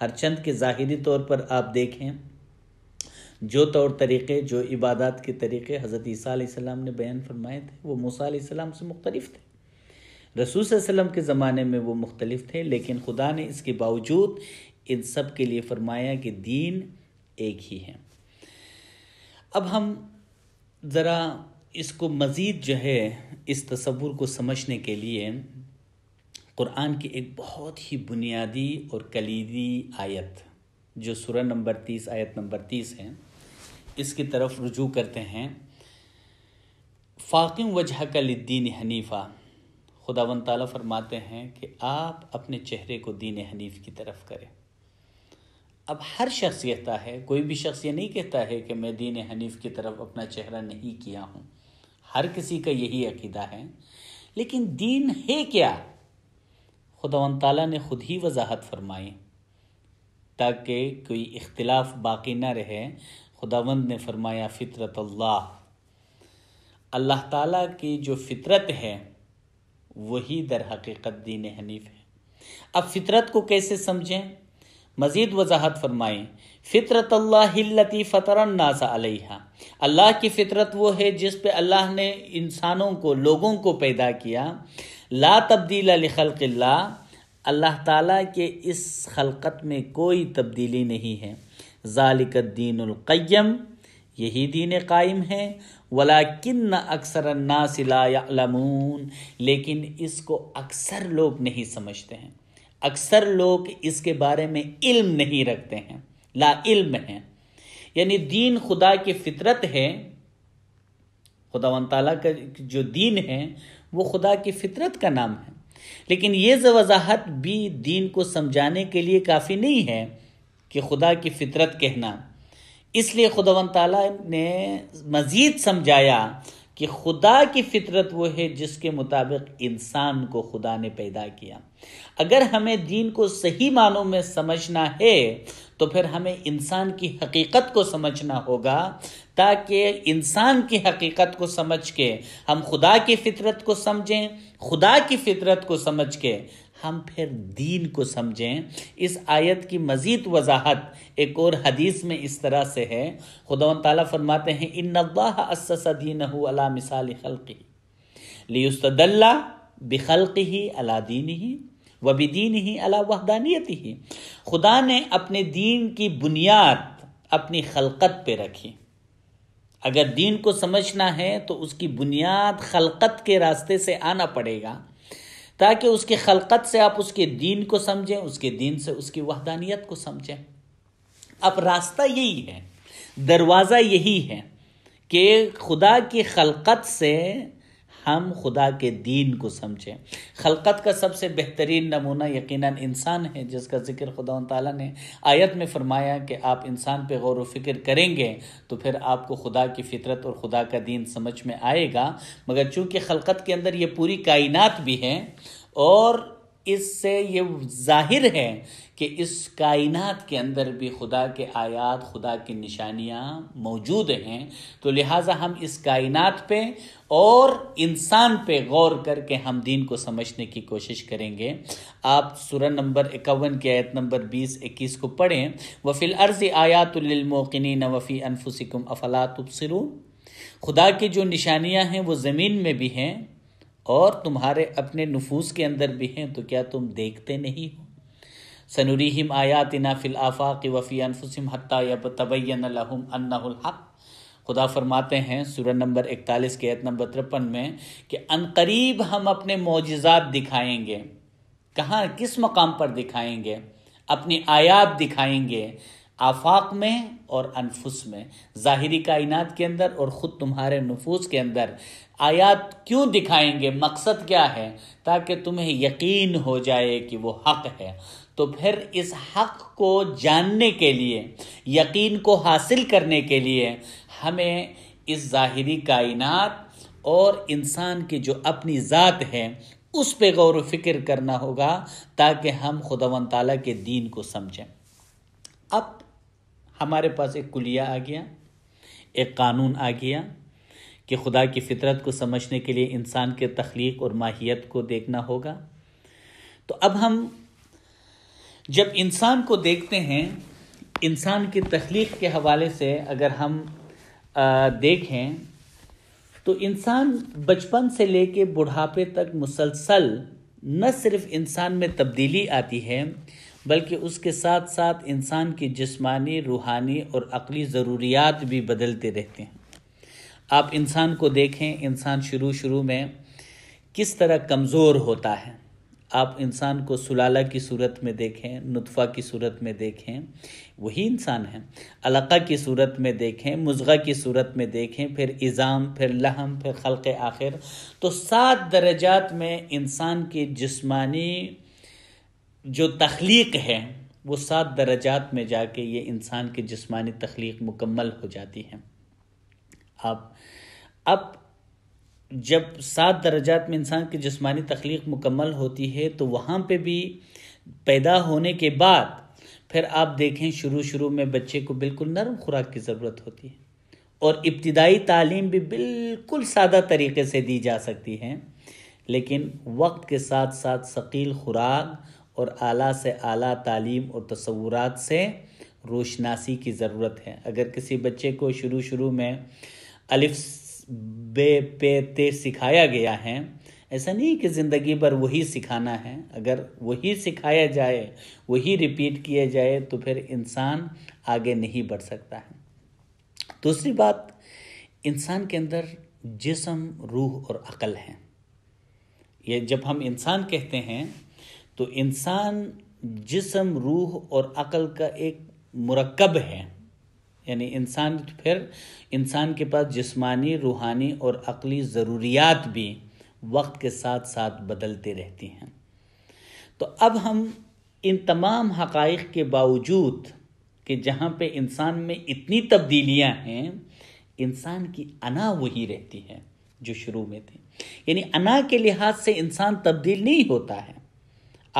हर चंद के ज़ाहरी तौर पर आप देखें जो तौर तरीक़े जो इबादत के तरीक़े हज़रत ईसा ने बयान फरमाए थे वो मूसा से मुख्तलिफ थे रसूल के ज़माने में वो मुख्तलिफ थे लेकिन खुदा ने इसके बावजूद इन सब के लिए फरमाया कि दीन एक ही है अब हम ज़रा इसको मज़ीद जो है इस तस्वुर को समझने के लिए क़ुरान की एक बहुत ही बुनियादी और कलीदी आयत जो सुरह नंबर तीस आयत नंबर तीस है इसकी तरफ रुजू करते हैं फ़ाकिम वजह का लिद्दीन हनीफ़ा खुदावन ताला फरमाते हैं कि आप अपने चेहरे को दीन हनीफ की तरफ करें अब हर शख्स कहता है कोई भी शख्स ये नहीं कहता है कि मैं दीन हनीफ की तरफ अपना चेहरा नहीं किया हूँ हर किसी का यही अकीदा है लेकिन दीन है क्या खुदावन ताला ने खुद ही वजाहत फरमाई ताकि कोई इख्तलाफ बाकी ना रहे खुदावंद ने फरमाया फ़ितरत अल्लाह अल्लाह ताला की जो फितरत है वही दर हकीकत दीन हनीफ है अब फितरत को कैसे समझें मज़ीद वजाहत फरमाएं फ़ितरत अल्लाती फ़तरन्नासा अलैहा अल्लाह की फ़ितरत वो है जिस पे अल्लाह ने इंसानों को लोगों को पैदा किया ला तब्दील लखलक़ल्ला अल्लाह ताला के इस खलकत में कोई तब्दीली नहीं है ज़ालिकद्दीनकैम यही दीन कायम है वला किन्न अक्सर नासिलामून लेकिन इसको अक्सर लोग नहीं समझते हैं अक्सर लोग इसके बारे में इल्म नहीं रखते हैं ला इल्म है यानी दीन खुदा की फितरत है खुदा तला का जो दीन है वो खुदा की फितरत का नाम है लेकिन ये वजाहत भी दीन को समझाने के लिए काफ़ी नहीं है कि खुदा की फितरत कहना इसलिए खुदावन ताला ने मज़ीद समझाया कि खुदा की फितरत वो है जिसके मुताबिक इंसान को खुदा ने पैदा किया अगर हमें दीन को सही मानों में समझना है तो फिर हमें इंसान की हकीकत को समझना होगा ताकि इंसान की हकीकत को समझ के हम खुदा की फितरत को समझें खुदा की फितरत को समझ के हम फिर दीन को समझें इस आयत की मज़ीद वजाहत एक और हदीस में इस तरह से है खुदा तला फरमाते हैं इन दीन अला मिसाल खल्क़ी लियुस्तल्ला बिखल्क़ ही अला दीन ही व दीन ही अला वहदानियत ही खुदा ने अपने दीन की बुनियाद अपनी खलकत पे रखी अगर दीन को समझना है तो उसकी बुनियाद खलकत के रास्ते से आना पड़ेगा ताकि उसके खलकत से आप उसके दीन को समझें उसके दीन से उसकी वहदानियत को समझें अब रास्ता यही है दरवाज़ा यही है कि खुदा की खलकत से हम खुदा के दीन को समझें खलकत का सबसे बेहतरीन नमूना यकीनन इंसान है जिसका जिक्र खुदा तला ने आयत में फरमाया कि आप इंसान पे गौर वफिक्र करेंगे तो फिर आपको खुदा की फितरत और खुदा का दीन समझ में आएगा मगर चूँकि खलकत के अंदर ये पूरी कायनात भी है और इससे ये जाहिर है कि इस कायनात के अंदर भी खुदा के आयात खुदा की निशानियाँ मौजूद हैं तो लिहाजा हम इस कायनात पे और इंसान पे गौर करके हम दीन को समझने की कोशिश करेंगे आप सुरन नंबर इक्यावन की आयत नंबर बीस इक्कीस को पढ़ें वफ़िल अर्ज़ आयातुलमोक़िनी वफ़ी अनफुसिकुम अफला तुबसरू खुदा की जो निशानियाँ हैं वो ज़मीन में भी हैं और तुम्हारे अपने नफूस के अंदर भी हैं तो क्या तुम देखते नहीं हो सनुरीहिम आयातिना फ़िल आफ़ाक़ वफ़ी अनफुसम हत्ता यब तबैन लहम अन्नहक खुदा फरमाते हैं सूरह नंबर इकतालीस के आयत नंबर तिरपन में कि अनकरीब हम अपने मोजात दिखाएंगे कहाँ किस मकाम पर दिखाएंगे अपनी आयात दिखाएंगे आफाक में और अनफुस में ज़ाहरी कायनात के अंदर और ख़ुद तुम्हारे नफूस के अंदर आयात क्यों दिखाएंगे मकसद क्या है ताकि तुम्हें यकीन हो जाए कि वो हक है तो फिर इस हक को जानने के लिए यकीन को हासिल करने के लिए हमें इस ज़ाहरी कायनात और इंसान की जो अपनी ज़ात है उस पर गौर फिक्र करना होगा ताकि हम वन तला के दीन को समझें अब हमारे पास एक कुलिया आ गया एक कानून आ गया कि खुदा की फितरत को समझने के लिए इंसान के तख्लीक और माहियत को देखना होगा तो अब हम जब इंसान को देखते हैं इंसान की तख्लीक के हवाले से अगर हम आ, देखें तो इंसान बचपन से लेके बुढ़ापे तक मुसलसल न सिर्फ इंसान में तब्दीली आती है बल्कि उसके साथ साथ इंसान की जिस्मानी रूहानी और अकली ज़रूरियात भी बदलते रहते हैं आप इंसान को देखें इंसान शुरू शुरू में किस तरह कमज़ोर होता है आप इंसान को सुलाला की सूरत में देखें नुतफ़ा की सूरत में देखें वही इंसान है अलका की सूरत में देखें मुजगा की सूरत में देखें फिर इज़ाम फिर लहम फिर खल़ आखिर तो सात दर्जात में इंसान के जिस्मानी जो तख्लीक है वो सात दर्जात में जाके ये इंसान की जिस्मानी तख्लीक मुकम्मल हो जाती है आप अब जब सात दर्जात में इंसान की जिसमानी तख्लीक मुकम्मल होती है तो वहाँ पे भी पैदा होने के बाद फिर आप देखें शुरू शुरू में बच्चे को बिल्कुल नरम खुराक की ज़रूरत होती है और इब्तदाई तालीम भी बिल्कुल सादा तरीके से दी जा सकती है लेकिन वक्त के साथ साथ शकील खुराक और आला से आला तालीम और तस्वूरत से रोशनासी की ज़रूरत है अगर किसी बच्चे को शुरू शुरू में अलिफ बे पे ते सिखाया गया है ऐसा नहीं कि ज़िंदगी भर वही सिखाना है अगर वही सिखाया जाए वही रिपीट किया जाए तो फिर इंसान आगे नहीं बढ़ सकता है दूसरी बात इंसान के अंदर जिसम रूह और अकल है ये जब हम इंसान कहते हैं तो इंसान जिसम रूह और अकल का एक मुरकब है यानी इंसान तो फिर इंसान के पास जिस्मानी रूहानी और अकली ज़रूरियात भी वक्त के साथ साथ बदलते रहती हैं तो अब हम इन तमाम हकाइक के बावजूद कि जहाँ पे इंसान में इतनी तब्दीलियाँ हैं इंसान की अना वही रहती है जो शुरू में थी यानी अना के लिहाज से इंसान तब्दील नहीं होता है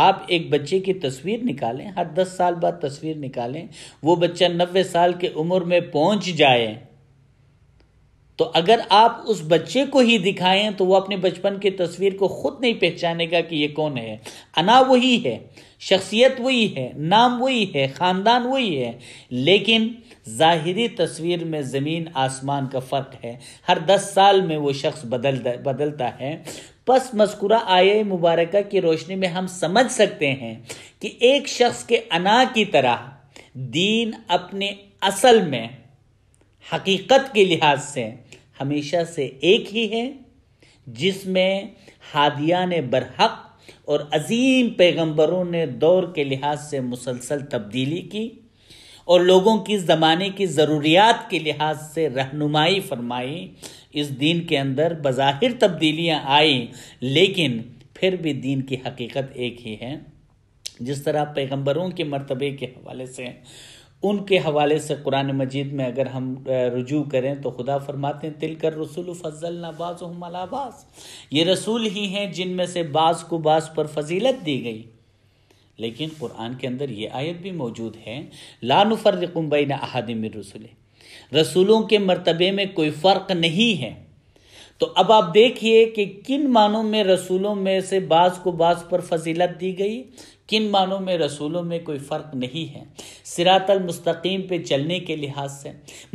आप एक बच्चे की तस्वीर निकालें हर दस साल बाद तस्वीर निकालें वो बच्चा नब्बे साल के उम्र में पहुंच जाए तो अगर आप उस बच्चे को ही दिखाएं तो वो अपने बचपन की तस्वीर को खुद नहीं पहचानेगा कि ये कौन है अना वही है शख्सियत वही है नाम वही है ख़ानदान वही है लेकिन जाहिरी तस्वीर में ज़मीन आसमान का फ़र्क है हर दस साल में वो शख्स बदल बदलता है पस मस्कुरा आय मुबारक की रोशनी में हम समझ सकते हैं कि एक शख्स के अना की तरह दीन अपने असल में हकीकत के लिहाज से हमेशा से एक ही है जिसमें हादिया ने बरहक और अजीम पैगंबरों ने दौर के लिहाज से मुसलसल तब्दीली की और लोगों की ज़माने की ज़रूरियात के लिहाज से रहनुमाई फरमाई इस दीन के अंदर बज़ाहिर तब्दीलियाँ आई लेकिन फिर भी दीन की हकीकत एक ही है जिस तरह पैगंबरों के मरतबे के हवाले से उनके हवाले से कुरान मजीद में अगर हम रुजू करें तो खुदा फरमाते हैं तिल कर रसूल फजल नबाज अलाबाज ये रसूल ही हैं जिनमें से बाज़ को बाज़ पर फजीलत दी गई लेकिन कुरान के अंदर ये आयत भी मौजूद है लानुफ़रकुम्बैन अहादिम रसूल रसूलों के मरतबे में कोई फ़र्क नहीं है तो अब आप देखिए कि किन मानों में रसूलों में से बास को बास पर फजीलत दी गई किन मानों में रसूलों में कोई फ़र्क नहीं है सिरातल मुस्तकीम पे चलने के लिहाज से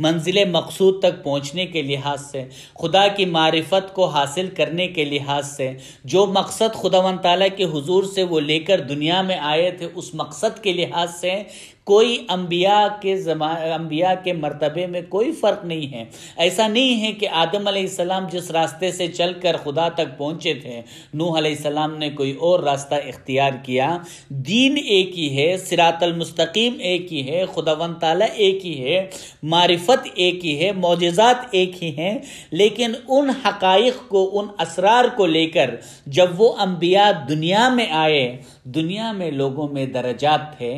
मंजिल मकसूद तक पहुँचने के लिहाज से खुदा की मारिफत को हासिल करने के लिहाज से जो मकसद खुदा ताली के हुजूर से वो लेकर दुनिया में आए थे उस मकसद के लिहाज से कोई अम्बिया के जमा अम्बिया के मरतबे में कोई फ़र्क नहीं है ऐसा नहीं है कि आदम आसमाम जिस रास्ते से चल कर खुदा तक पहुँचे थे नूह आसमाम ने कोई और रास्ता इख्तियार किया दीन एक ही है सिरातलमस्तकीम एक ही है खुदावन ताला एक ही है मारिफत एक ही है मोजात एक ही हैं लेकिन उन हकाइक को उन असरार को लेकर जब वो अम्बिया दुनिया में आए दुनिया में लोगों में दर्जात थे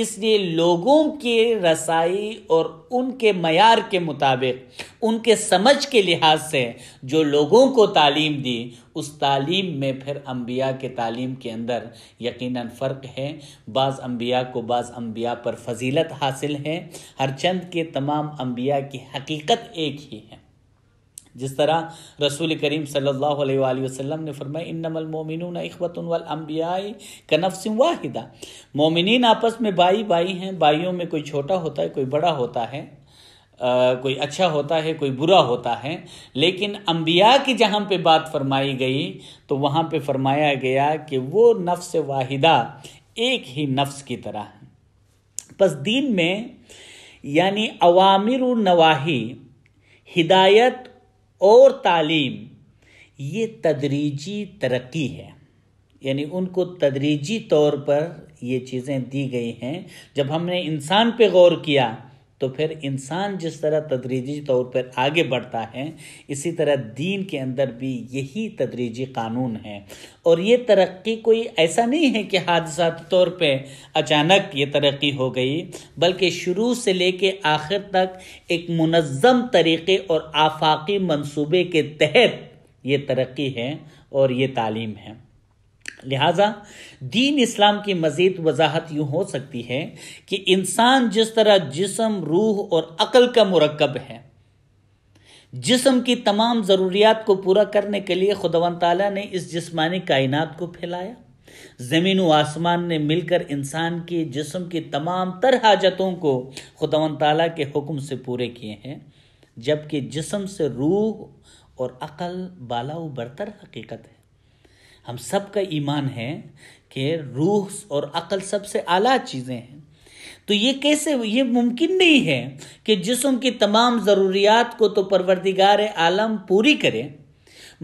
इसलिए लोगों के रसाई और उनके मैार के मुताबिक उनके समझ के लिहाज से जो लोगों को तालीम दी उस तालीम में फिर अम्बिया के तालीम के अंदर यकीनन फ़र्क है बाज़ अम्बिया को बाज़ अम्बिया पर फजीलत हासिल है हर चंद के तमाम अम्बिया की हकीकत एक ही है जिस तरह रसूल करीम सल्लल्लाहु अलैहि वसल्लम ने फरमाया इन्नमल मोमिनून इखवतुन वल अम्बियाई कनफ्सिम वाहिदा मोमिनीन आपस में बाई बाई हैं बाइयों में कोई छोटा होता है कोई बड़ा होता है आ, कोई अच्छा होता है कोई बुरा होता है लेकिन अम्बिया की जहाँ पे बात फरमाई गई तो वहाँ पे फरमाया गया कि वो नफ्स वाहिदा एक ही नफ्स की तरह है बस दीन में यानी अवामिर नवाही हिदायत और तालीम ये तदरीजी तरक्की है यानी उनको तदरीजी तौर पर ये चीज़ें दी गई हैं जब हमने इंसान पे गौर किया तो फिर इंसान जिस तरह तदरीजी तौर पर आगे बढ़ता है इसी तरह दीन के अंदर भी यही तदरीजी कानून है और ये तरक्की कोई ऐसा नहीं है कि हादसा तौर पे अचानक ये तरक्की हो गई बल्कि शुरू से लेके आखिर तक एक मुनज़म तरीके और आफाकी मंसूबे के तहत ये तरक्की है और ये तालीम है लिहाजा दीन इस्लाम की मज़ीद वजाहत यूं हो सकती है कि इंसान जिस तरह जिसम रूह और अक़ल का मुरकब है जिसम की तमाम ज़रूरियात को पूरा करने के लिए खुदवन तला ने इस जिसमानी कायनात को फैलाया ज़मीन व आसमान ने मिलकर इंसान के जिसम की तमाम तर हाजतों को खुदवन तला के हुक्म से पूरे किए हैं जबकि जिसम से रूह और अक़ल बाला बरतर हकीकत है हम सब का ईमान है कि रूह और अकल सबसे आला चीज़ें हैं तो ये कैसे ये मुमकिन नहीं है कि जिसम की तमाम ज़रूरियात को तो परवरदिगार आलम पूरी करे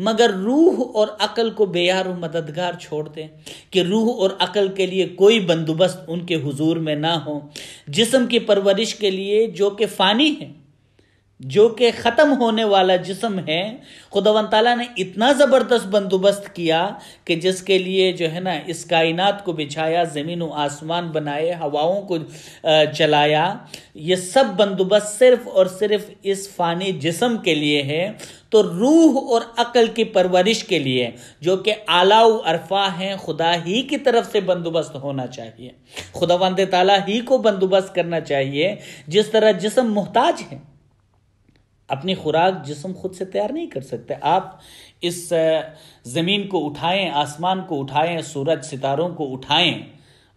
मगर रूह और अकल को बेयार मददगार छोड़ दें कि रूह और अकल के लिए कोई बंदोबस्त उनके हुजूर में ना हो जिसम की परवरिश के लिए जो कि फ़ानी है जो कि ख़त्म होने वाला जिसम है खुदावन तला ने इतना ज़बरदस्त बंदोबस्त किया कि जिसके लिए जो है ना इस कायनात को बिछाया ज़मीन व आसमान बनाए हवाओं को चलाया ये सब बंदोबस्त सिर्फ और सिर्फ इस फ़ानी जिसम के लिए है तो रूह और अकल की परवरिश के लिए जो कि आलाउ अरफा हैं खुदा ही की तरफ से बंदोबस्त होना चाहिए खुदा वंद ताला ही को बंदोबस्त करना चाहिए जिस तरह जिसम मोहताज है अपनी खुराक जिसम खुद से तैयार नहीं कर सकते आप इस ज़मीन को उठाएं आसमान को उठाएं सूरज सितारों को उठाएं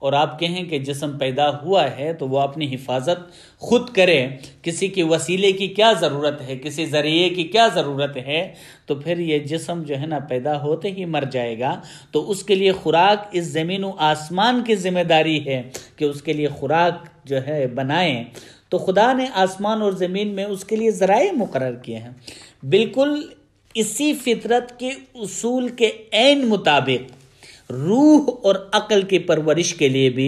और आप कहें कि जिसम पैदा हुआ है तो वो अपनी हिफाजत खुद करे किसी के वसीले की क्या ज़रूरत है किसी ज़रिए की क्या ज़रूरत है तो फिर ये जिसम जो है ना पैदा होते ही मर जाएगा तो उसके लिए खुराक इस ज़मीन आसमान की जिम्मेदारी है कि उसके लिए खुराक जो है बनाएं तो खुदा ने आसमान और ज़मीन में उसके लिए ज़राए मुकर किए हैं बिल्कुल इसी फितरत के असूल के एन मुताबिक रूह और अकल की परवरिश के लिए भी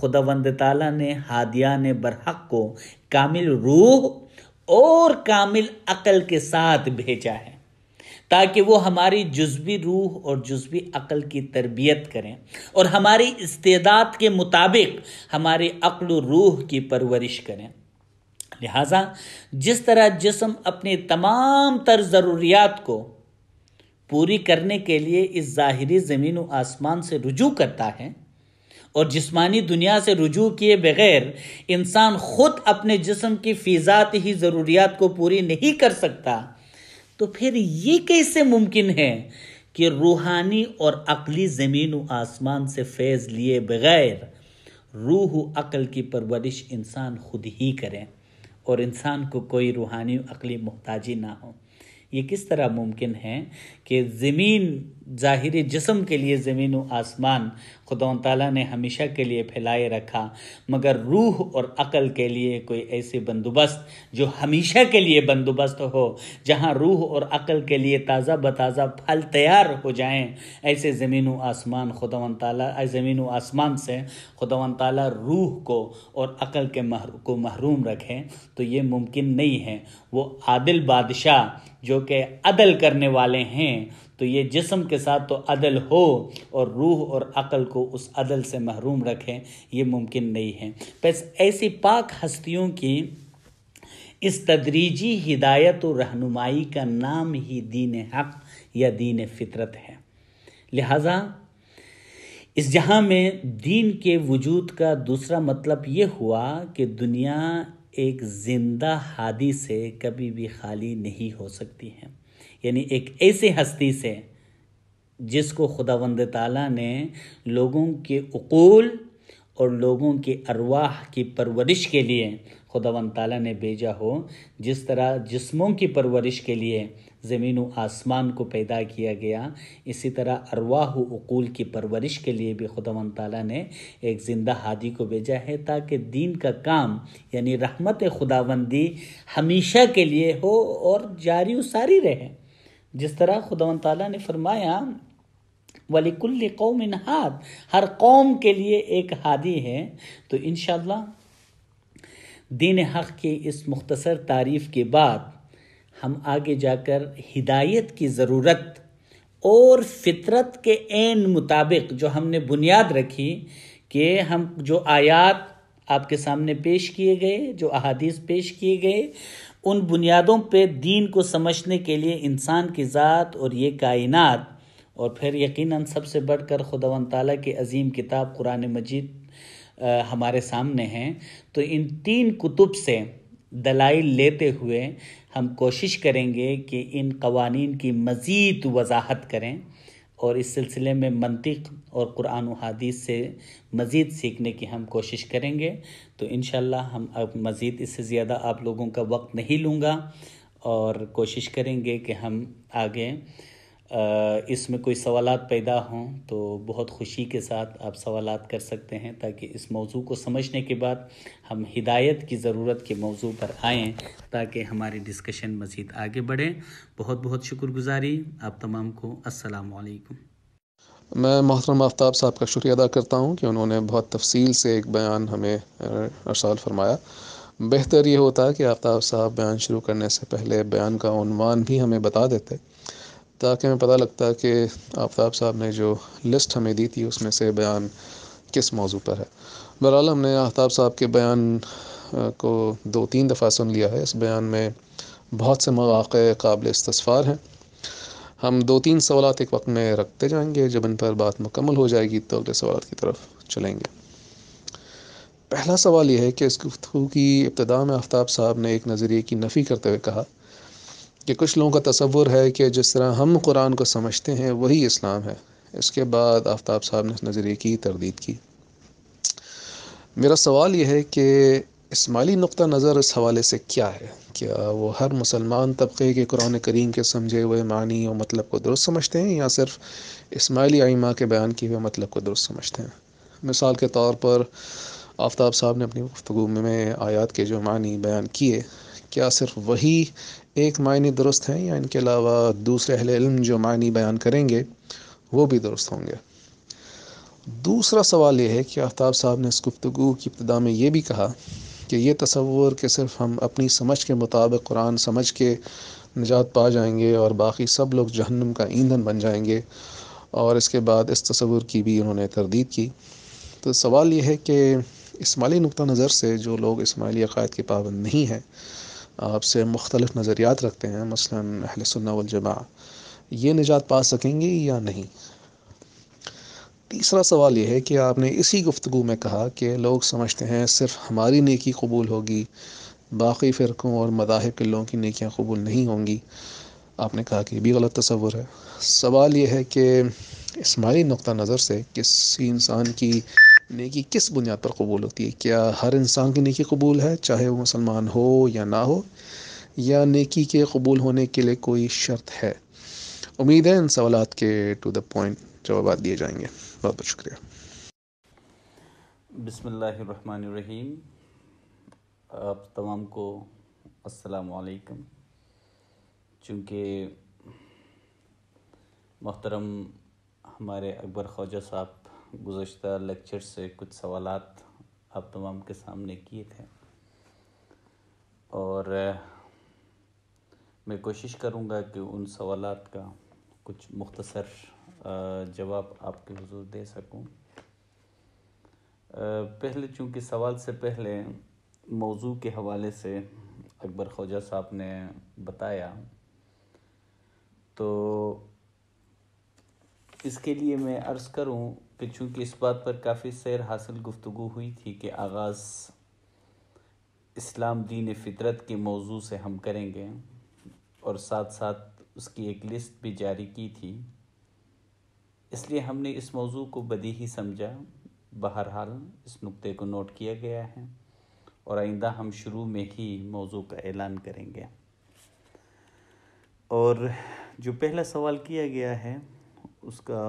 खुदा वंद ताला ने हादिया ने बरहक को कामिल रूह और कामिल अकल के साथ भेजा है ताकि वो हमारी जज्बी रूह और जज्बी अकल की तरबियत करें और हमारी इस्तेदाद के मुताबिक हमारी अक्ल रूह की परवरिश करें लिहाजा जिस तरह जिसम अपनी तमाम तर ज़रूरियात को पूरी करने के लिए इस ज़ाहरी ज़मीन व आसमान से रुजू करता है और जिस्मानी दुनिया से रुजू किए बगैर इंसान खुद अपने जिसम की फ़िज़ात ही ज़रूरियात को पूरी नहीं कर सकता तो फिर ये कैसे मुमकिन है कि रूहानी और अकली ज़मीन व आसमान से फैज़ लिए बगैर रूह अकल की परवरिश इंसान खुद ही करें और इंसान को कोई रूहानी अकली मोहताजी ना हो ये किस तरह मुमकिन है कि ज़मीन ज़ाहिर जिसम के लिए ज़मीन व आसमान खुदा तला ने हमेशा के लिए फैलाए रखा मगर रूह और अकल के लिए कोई ऐसे बंदोबस्त जो हमेशा के लिए बंदोबस्त हो जहाँ रूह और अकल के लिए ताज़ा बताज़ा फल तैयार हो जाए ऐसे ज़मीन व आसमान खुदा तला ज़मीन व आसमान से खुदा तला रूह को और अकल के महर, को महरूम रखें तो ये मुमकिन नहीं है वो आदिल बादशाह जो कि अदल करने वाले हैं तो ये जिसम के साथ तो अदल हो और रूह और अकल को उस अदल से महरूम रखें ये मुमकिन नहीं है बस ऐसी पाक हस्तियों की इस तदरीजी हिदायत और रहनुमाई का नाम ही दीन हक़ या दीन फितरत है लिहाजा इस जहाँ में दीन के वजूद का दूसरा मतलब ये हुआ कि दुनिया एक ज़िंदा हादी से कभी भी खाली नहीं हो सकती है यानी एक ऐसे हस्ती से जिसको वंद ताला ने लोगों के उकूल और लोगों के अरवाह की परवरिश के लिए खुदावंद ताला ने भेजा हो जिस तरह जिस्मों की परवरिश के लिए ज़मीन व आसमान को पैदा किया गया इसी तरह अरवाह उकूल की परवरिश के लिए भी खुदावंद ताला ने एक ज़िंदा हादी को भेजा है ताकि दीन का काम यानी रहमत खुदावंदी हमेशा के लिए हो और जारी सारी रहे जिस तरह खुदा तला ने फरमाया कुल कौम हाद हर कौम के लिए एक हादी है तो इन दीन हक़ की इस मुख्तसर तारीफ़ के बाद हम आगे जाकर हिदायत की ज़रूरत और फितरत के एन मुताबिक जो हमने बुनियाद रखी कि हम जो आयात आपके सामने पेश किए गए जो अहादीस पेश किए गए उन बुनियादों पे दीन को समझने के लिए इंसान की ज़ात और ये कायनात और फिर यकीनन सबसे बढ़कर खुदावन ताली की अजीम किताब कुरान मजीद हमारे सामने हैं तो इन तीन कुतुब से दलाइल लेते हुए हम कोशिश करेंगे कि इन कवानीन की मज़ीद वजाहत करें और इस सिलसिले में मनतिक और कुरान हदीस से मज़ीद सीखने की हम कोशिश करेंगे तो इन हम अब मज़ीद इससे ज़्यादा आप लोगों का वक्त नहीं लूँगा और कोशिश करेंगे कि हम आगे इसमें कोई सवाल पैदा हों तो बहुत खुशी के साथ आप सवाल कर सकते हैं ताकि इस मौजू को समझने के बाद हम हिदायत की ज़रूरत के मौजू पर आएँ ताकि हमारी डिस्कशन मज़ीद आगे बढ़े बहुत बहुत शुक्रगुजारी आप तमाम को असलकम मैं मोहतरम आफ्ताब साहब का शुक्रिया अदा करता हूँ कि उन्होंने बहुत तफसील से एक बयान हमें अरसाल फरमाया बेहतर ये होता कि आफ्ताब साहब बयान शुरू करने से पहले बयान का उनवान भी हमें बता देते ताकि हमें पता लगता कि आफ्ताब साहब ने जो लिस्ट हमें दी थी उसमें से बयान किस मौजू पर है बहरहाल हमने आफ्ताब साहब के बयान को दो तीन दफ़ा सुन लिया है इस बयान में बहुत से मौाक़ काबिल इस्तफ़ार हैं हम दो तीन सवाल एक वक्त में रखते जाएंगे जब इन पर बात मुकम्मल हो जाएगी तो अगले सवाल की तरफ चलेंगे पहला सवाल यह है कि इस गुफ्तु की इब्तदा में आफ्ताब साहब ने एक नज़रिए की नफ़ी करते हुए कहा कि कुछ लोगों का तस्वुर है कि जिस तरह हम कुरान को समझते हैं वही इस्लाम है इसके बाद आफ्ताब साहब ने इस नज़रिए की तरदीद की मेरा सवाल यह है कि इसमाइली नुक़ नज़र इस हवाले से क्या है क्या वो हर मुसलमान तबके के कुरान करीम के समझे हुए मानी और मतलब को दुरुस्त समझते हैं या सिर्फ इसमाइली आइमा के बयान किए हुए मतलब को दुरुस्त समझते हैं मिसाल के तौर पर आफ्ताब साहब ने अपनी गुफ्तु में आयात के जो मानी बयान किए क्या सिर्फ वही एक मायने दुरुस्त हैं या इनके अलावा दूसरे अहल इल्म जो मानी बयान करेंगे वो भी दुरुस्त होंगे दूसरा सवाल यह है कि आफ्ताब साहब ने इस गुफ्तु की इब्तदा में ये भी कहा कि ये तस्वुर कि सिर्फ हम अपनी समझ के मुताबिक कुरान समझ के निजात पा जाएंगे और बाकी सब लोग जहन्नम का ईंधन बन जाएंगे और इसके बाद इस तस्वूर की भी उन्होंने तरदीद की तो सवाल ये है कि इसमाली नुक़ा नज़र से जो लोग इसमाली अकायद के पाबंद नहीं हैं आपसे मुख्तलिफ नज़रियात रखते हैं मसला अहल सुन्ना वलजमा ये निजात पा सकेंगे या नहीं तीसरा सवाल यह है कि आपने इसी गुफ्तु में कहा कि लोग समझते हैं सिर्फ हमारी नेकी कबूल होगी बाकी फ़िरक़ों और मदाहब के लोगों की नेकियाँ कबूल नहीं होंगी आपने कहा कि भी गलत तस्वुर है सवाल यह है कि इस माली नुक़ नज़र से किसी इंसान की नेकी किस बुनियाद पर कबूल होती है क्या हर इंसान की नेकी कबूल है चाहे वो मुसलमान हो या ना हो या नेकी के कबूल होने के लिए कोई शर्त है उम्मीद है इन सवाल के टू द पॉइंट जवाब दिए जाएंगे बहुत बहुत शुक्रिया बिसमीम आप तमाम को असलकम चूँकि मोहतरम हमारे अकबर ख्वाजा साहब गुज्त लेक्चर से कुछ सवाल आप तमाम के सामने किए थे और मैं कोशिश करूँगा कि उन सवाल का कुछ मुख्तसर जवाब आपके हजूर दे सकूं पहले चूंकि सवाल से पहले मौजू के हवाले से अकबर ख्वाजा साहब ने बताया तो इसके लिए मैं अर्ज़ करूं कि चूंकि इस बात पर काफ़ी सैर हासिल गुफ्तु हुई थी कि आगाज़ इस्लाम दीन फितरत के मौजू से हम करेंगे और साथ साथ उसकी एक लिस्ट भी जारी की थी इसलिए हमने इस मौजू को बदी ही समझा बहरहाल इस नुक्ते को नोट किया गया है और आइंदा हम शुरू में ही मौजू का ऐलान करेंगे और जो पहला सवाल किया गया है उसका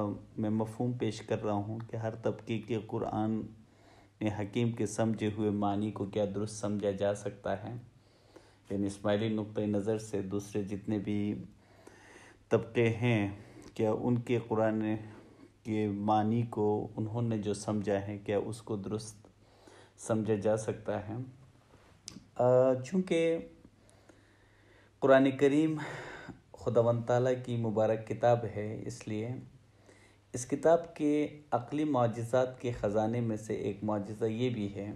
मैं मफहम पेश कर रहा हूँ कि हर तबके के कुरान ने हकीम के समझे हुए मानी को क्या दुरुस्त समझा जा सकता है यानी इसमाइली नुक़ नज़र से दूसरे जितने भी तबके हैं क्या उनके कुरान के मानी को उन्होंने जो समझा है क्या उसको दुरुस्त समझा जा सकता है चूँकि कुरान करीम खुदावन ताली की मुबारक किताब है इसलिए इस किताब के अकली मुआजात के ख़जाने में से एक मुआजा ये भी है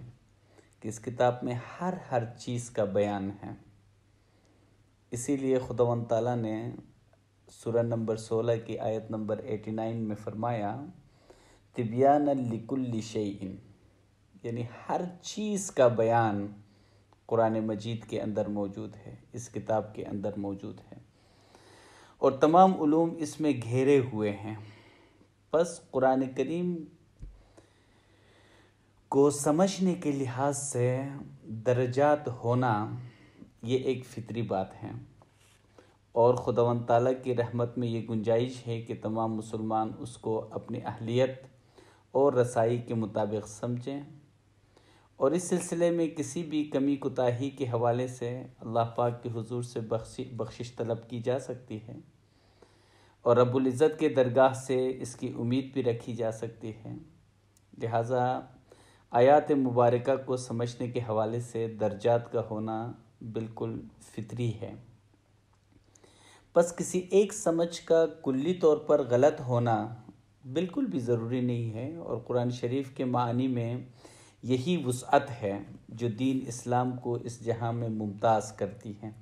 कि इस किताब में हर हर चीज़ का बयान है इसीलिए खुदावन तला ने सूरह नंबर 16 की आयत नंबर 89 में फरमाया तिबियान लिकुल्ल शैन यानी हर चीज़ का बयान कुरान मजीद के अंदर मौजूद है इस किताब के अंदर मौजूद है और तमाम ूम इसमें घेरे हुए हैं बस कुरान करीम को समझने के लिहाज से दर्जात होना ये एक फितरी बात है और खुदा तला की रहमत में ये गुंजाइश है कि तमाम मुसलमान उसको अपनी अहलियत और रसाई के मुताबिक समझें और इस सिलसिले में किसी भी कमी कोताही के हवाले से अल्लाह पाक के हुजूर से बख्शी बख्शिश तलब की जा सकती है और रबुल्ज़त के दरगाह से इसकी उम्मीद भी रखी जा सकती है लिहाजा आयात मुबारक को समझने के हवाले से दर्जात का होना बिल्कुल फितरी है बस किसी एक समझ का कुल्ली तौर पर गलत होना बिल्कुल भी ज़रूरी नहीं है और कुरान शरीफ के मानी में यही वसअत है जो दीन इस्लाम को इस जहां में मुमताज़ करती है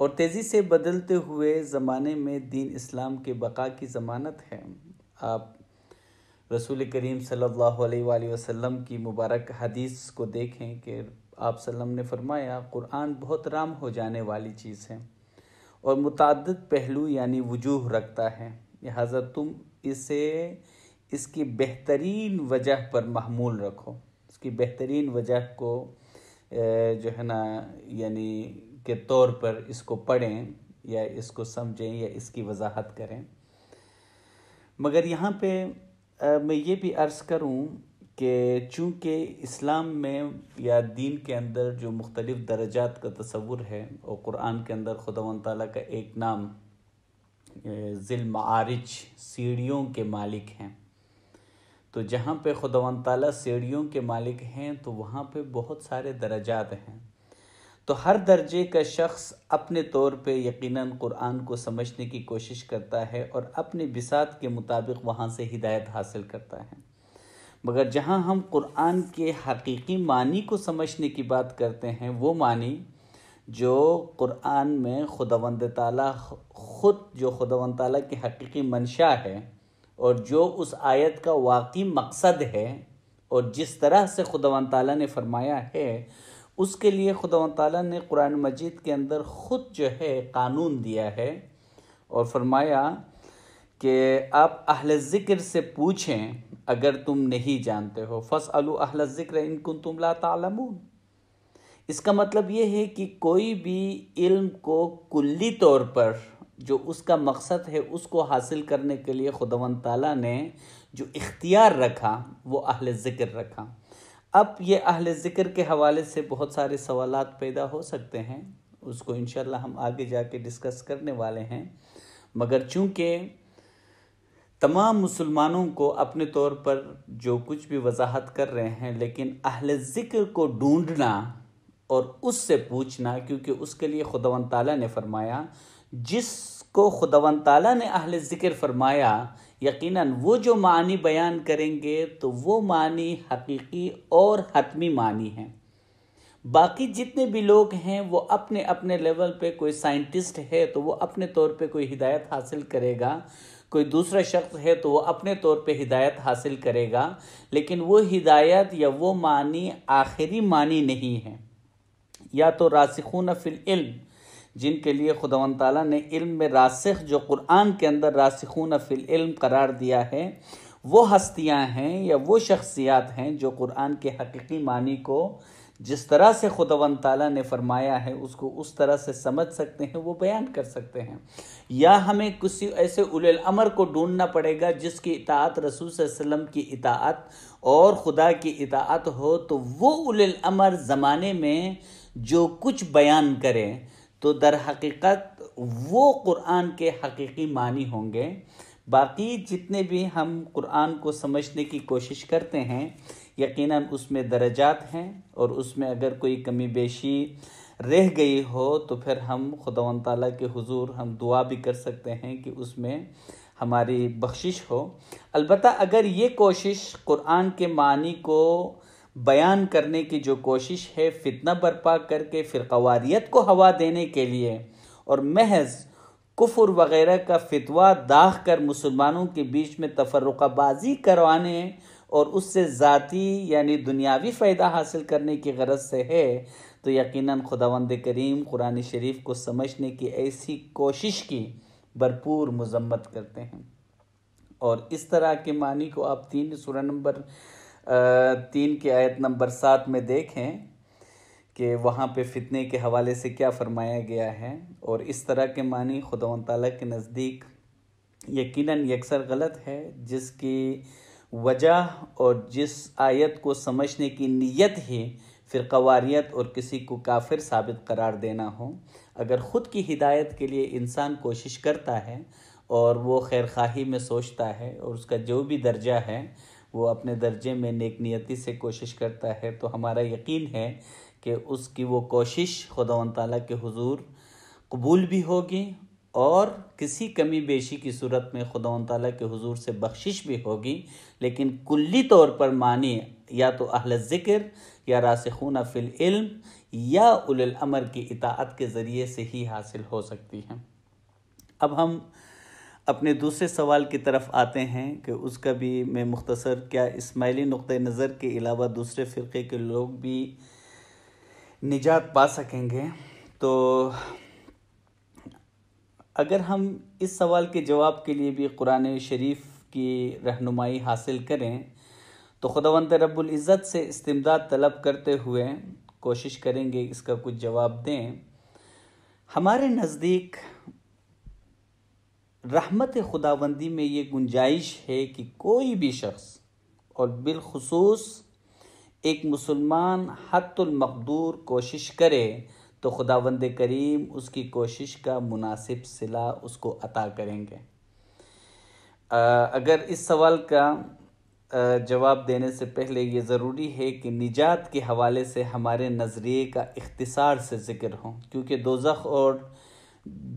और तेज़ी से बदलते हुए ज़माने में दीन इस्लाम के बका की ज़मानत है आप रसूल करीम सल्लल्लाहु अलैहि वसल्लम की मुबारक हदीस को देखें कि आप सल्लम ने फरमाया कुरान बहुत राम हो जाने वाली चीज़ है और मुतद पहलू यानी वजूह रखता है लिहाजा तुम इसे इसकी बेहतरीन वजह पर महमूल रखो इसकी बेहतरीन वजह को जो है ना यानी के तौर पर इसको पढ़ें या इसको समझें या इसकी वजाहत करें मगर यहाँ पे आ, मैं ये भी अर्ज़ करूँ कि चूँकि इस्लाम में या दीन के अंदर जो मुख्तलिफ़ दर्जात का तस्वुर है और कुरान के अंदर खुदा तला का एक नाम जिल मारिज सीढ़ियों के मालिक हैं तो जहाँ पर खुदा ताली सीढ़ियों के मालिक हैं तो वहाँ पर बहुत सारे दर्जात हैं तो हर दर्जे का शख्स अपने तौर पर यक़ीन कुरान को समझने की कोशिश करता है और अपने बिसात के मुताबिक वहाँ से हिदायत हासिल करता है मगर जहाँ हम कुरान के हकीकी मानी को समझने की बात करते हैं वो मानी जो कुरान में खुदावंद ताला ख़ुद जो खुदावंद ताला की हकीकी मंशा है और जो उस आयत का वाकई मकसद है और जिस तरह से खुदावंद ताली ने फरमाया है उसके लिए खुदावंद ताला ने कुरान मजीद के अंदर ख़ुद जो है कानून दिया है और फरमाया कि आप अहल ज़िक्र से पूछें अगर तुम नहीं जानते हो फस अलू अहल ज़िक्र इनकुन तुम ला तालमून इसका मतलब ये है कि कोई भी इल्म को कुल्ली तौर पर जो उसका मकसद है उसको हासिल करने के लिए खुदवन ताला ने जो इख्तियार रखा वो अहल ज़िक्र रखा अब ये अहल ज़िक्र के हवाले से बहुत सारे सवाल पैदा हो सकते हैं उसको इन हम आगे जाके डिस्कस करने वाले हैं मगर चूँकि तमाम मुसलमानों को अपने तौर पर जो कुछ भी वजाहत कर रहे हैं लेकिन अहल ज़िक्र को ढूंढना और उससे पूछना क्योंकि उसके लिए खुदावन तला ने फरमाया जिसको खुदावन तला ने अहल ज़िक्र फरमाया यकीनन वो जो मानी बयान करेंगे तो वो मानी हकीकी और हतमी मानी है बाकी जितने भी लोग हैं वो अपने अपने लेवल पे कोई साइंटिस्ट है तो वो अपने तौर पे कोई हिदायत हासिल करेगा कोई दूसरा शख्स है तो वो अपने तौर पे हिदायत हासिल करेगा लेकिन वो हिदायत या वो मानी आखिरी मानी नहीं है या तो रासिखून फिल इल्म जिनके लिए खुदावन ताली ने इल्म में रासिख जो कुरान के अंदर रासिखून फिल इल्म करार दिया है वो हस्तियां हैं या वो शख्सियात हैं जो कुरान के हकीकी मानी को जिस तरह से खुदवन ताला ने फरमाया है उसको उस तरह से समझ सकते हैं वो बयान कर सकते हैं या हमें किसी ऐसे उल अमर को ढूंढना पड़ेगा जिसकी इतात रसूल वसम की इतात और खुदा की इतात हो तो वो उल अमर ज़माने में जो कुछ बयान करें तो दर हकीकत वो कुरान के हकीकी मानी होंगे बाकी जितने भी हम कुरान को समझने की कोशिश करते हैं यकीनन उसमें दर्जात हैं और उसमें अगर कोई कमी बेशी रह गई हो तो फिर हम खुदा ताली के हुजूर हम दुआ भी कर सकते हैं कि उसमें हमारी बख्शिश हो अलबत् अगर ये कोशिश कुरान के मानी को बयान करने की जो कोशिश है फितना बर्पा करके फिर कवारीत को हवा देने के लिए और महज कुफुर वगैरह का फितवा दाग कर मुसलमानों के बीच में तफरक़ाबाजी करवाने और उससे ज़ाती यानी दुनियावी फ़ायदा हासिल करने की गरज से है तो यकीनन खुदावंद करीम कुरान शरीफ को समझने की ऐसी कोशिश की भरपूर मजम्मत करते हैं और इस तरह के मानी को आप तीन सूरह नंबर तीन के आयत नंबर सात में देखें कि वहाँ पे फितने के हवाले से क्या फरमाया गया है और इस तरह के मानी खुदा ताली के नज़दीक यकीनन यकसर गलत है जिसकी वजह और जिस आयत को समझने की नीयत ही फिर कवारीत और किसी को काफिर साबित करार देना हो अगर ख़ुद की हिदायत के लिए इंसान कोशिश करता है और वो खैर खाही में सोचता है और उसका जो भी दर्जा है वो अपने दर्जे में नेकनीति से कोशिश करता है तो हमारा यकीन है कि उसकी वो कोशिश खुदा तला के हजूर कबूल भी होगी और किसी कमी बेशी की सूरत में खुदा ताली के हजूर से बख्शिश भी होगी लेकिन कुल्ली तौर पर मानी या तो अहल ज़िक्र या रासखून फ़िल इल्म या अमर की इतात के ज़रिए से ही हासिल हो सकती हैं अब हम अपने दूसरे सवाल की तरफ आते हैं कि उसका भी मैं मुख्तसर क्या इसमाइली नुक़ नज़र के अलावा दूसरे फ़िरक़े के लोग भी निजात पा सकेंगे तो अगर हम इस सवाल के जवाब के लिए भी कुरान शरीफ की रहनुमाई हासिल करें तो खुदावंत इज़्ज़त से इस्तेमदाद तलब करते हुए कोशिश करेंगे इसका कुछ जवाब दें हमारे नज़दीक रहमत खुदाबंदी में ये गुंजाइश है कि कोई भी शख्स और बिलखसूस एक मुसलमान हतुलमकदूर कोशिश करे तो खुदावंद करीम उसकी कोशिश का मुनासिब सिला उसको अता करेंगे अगर इस सवाल का जवाब देने से पहले ये ज़रूरी है कि निजात के हवाले से हमारे नज़रिए का इख्तसार से ज़िक्र हो क्योंकि दोजख और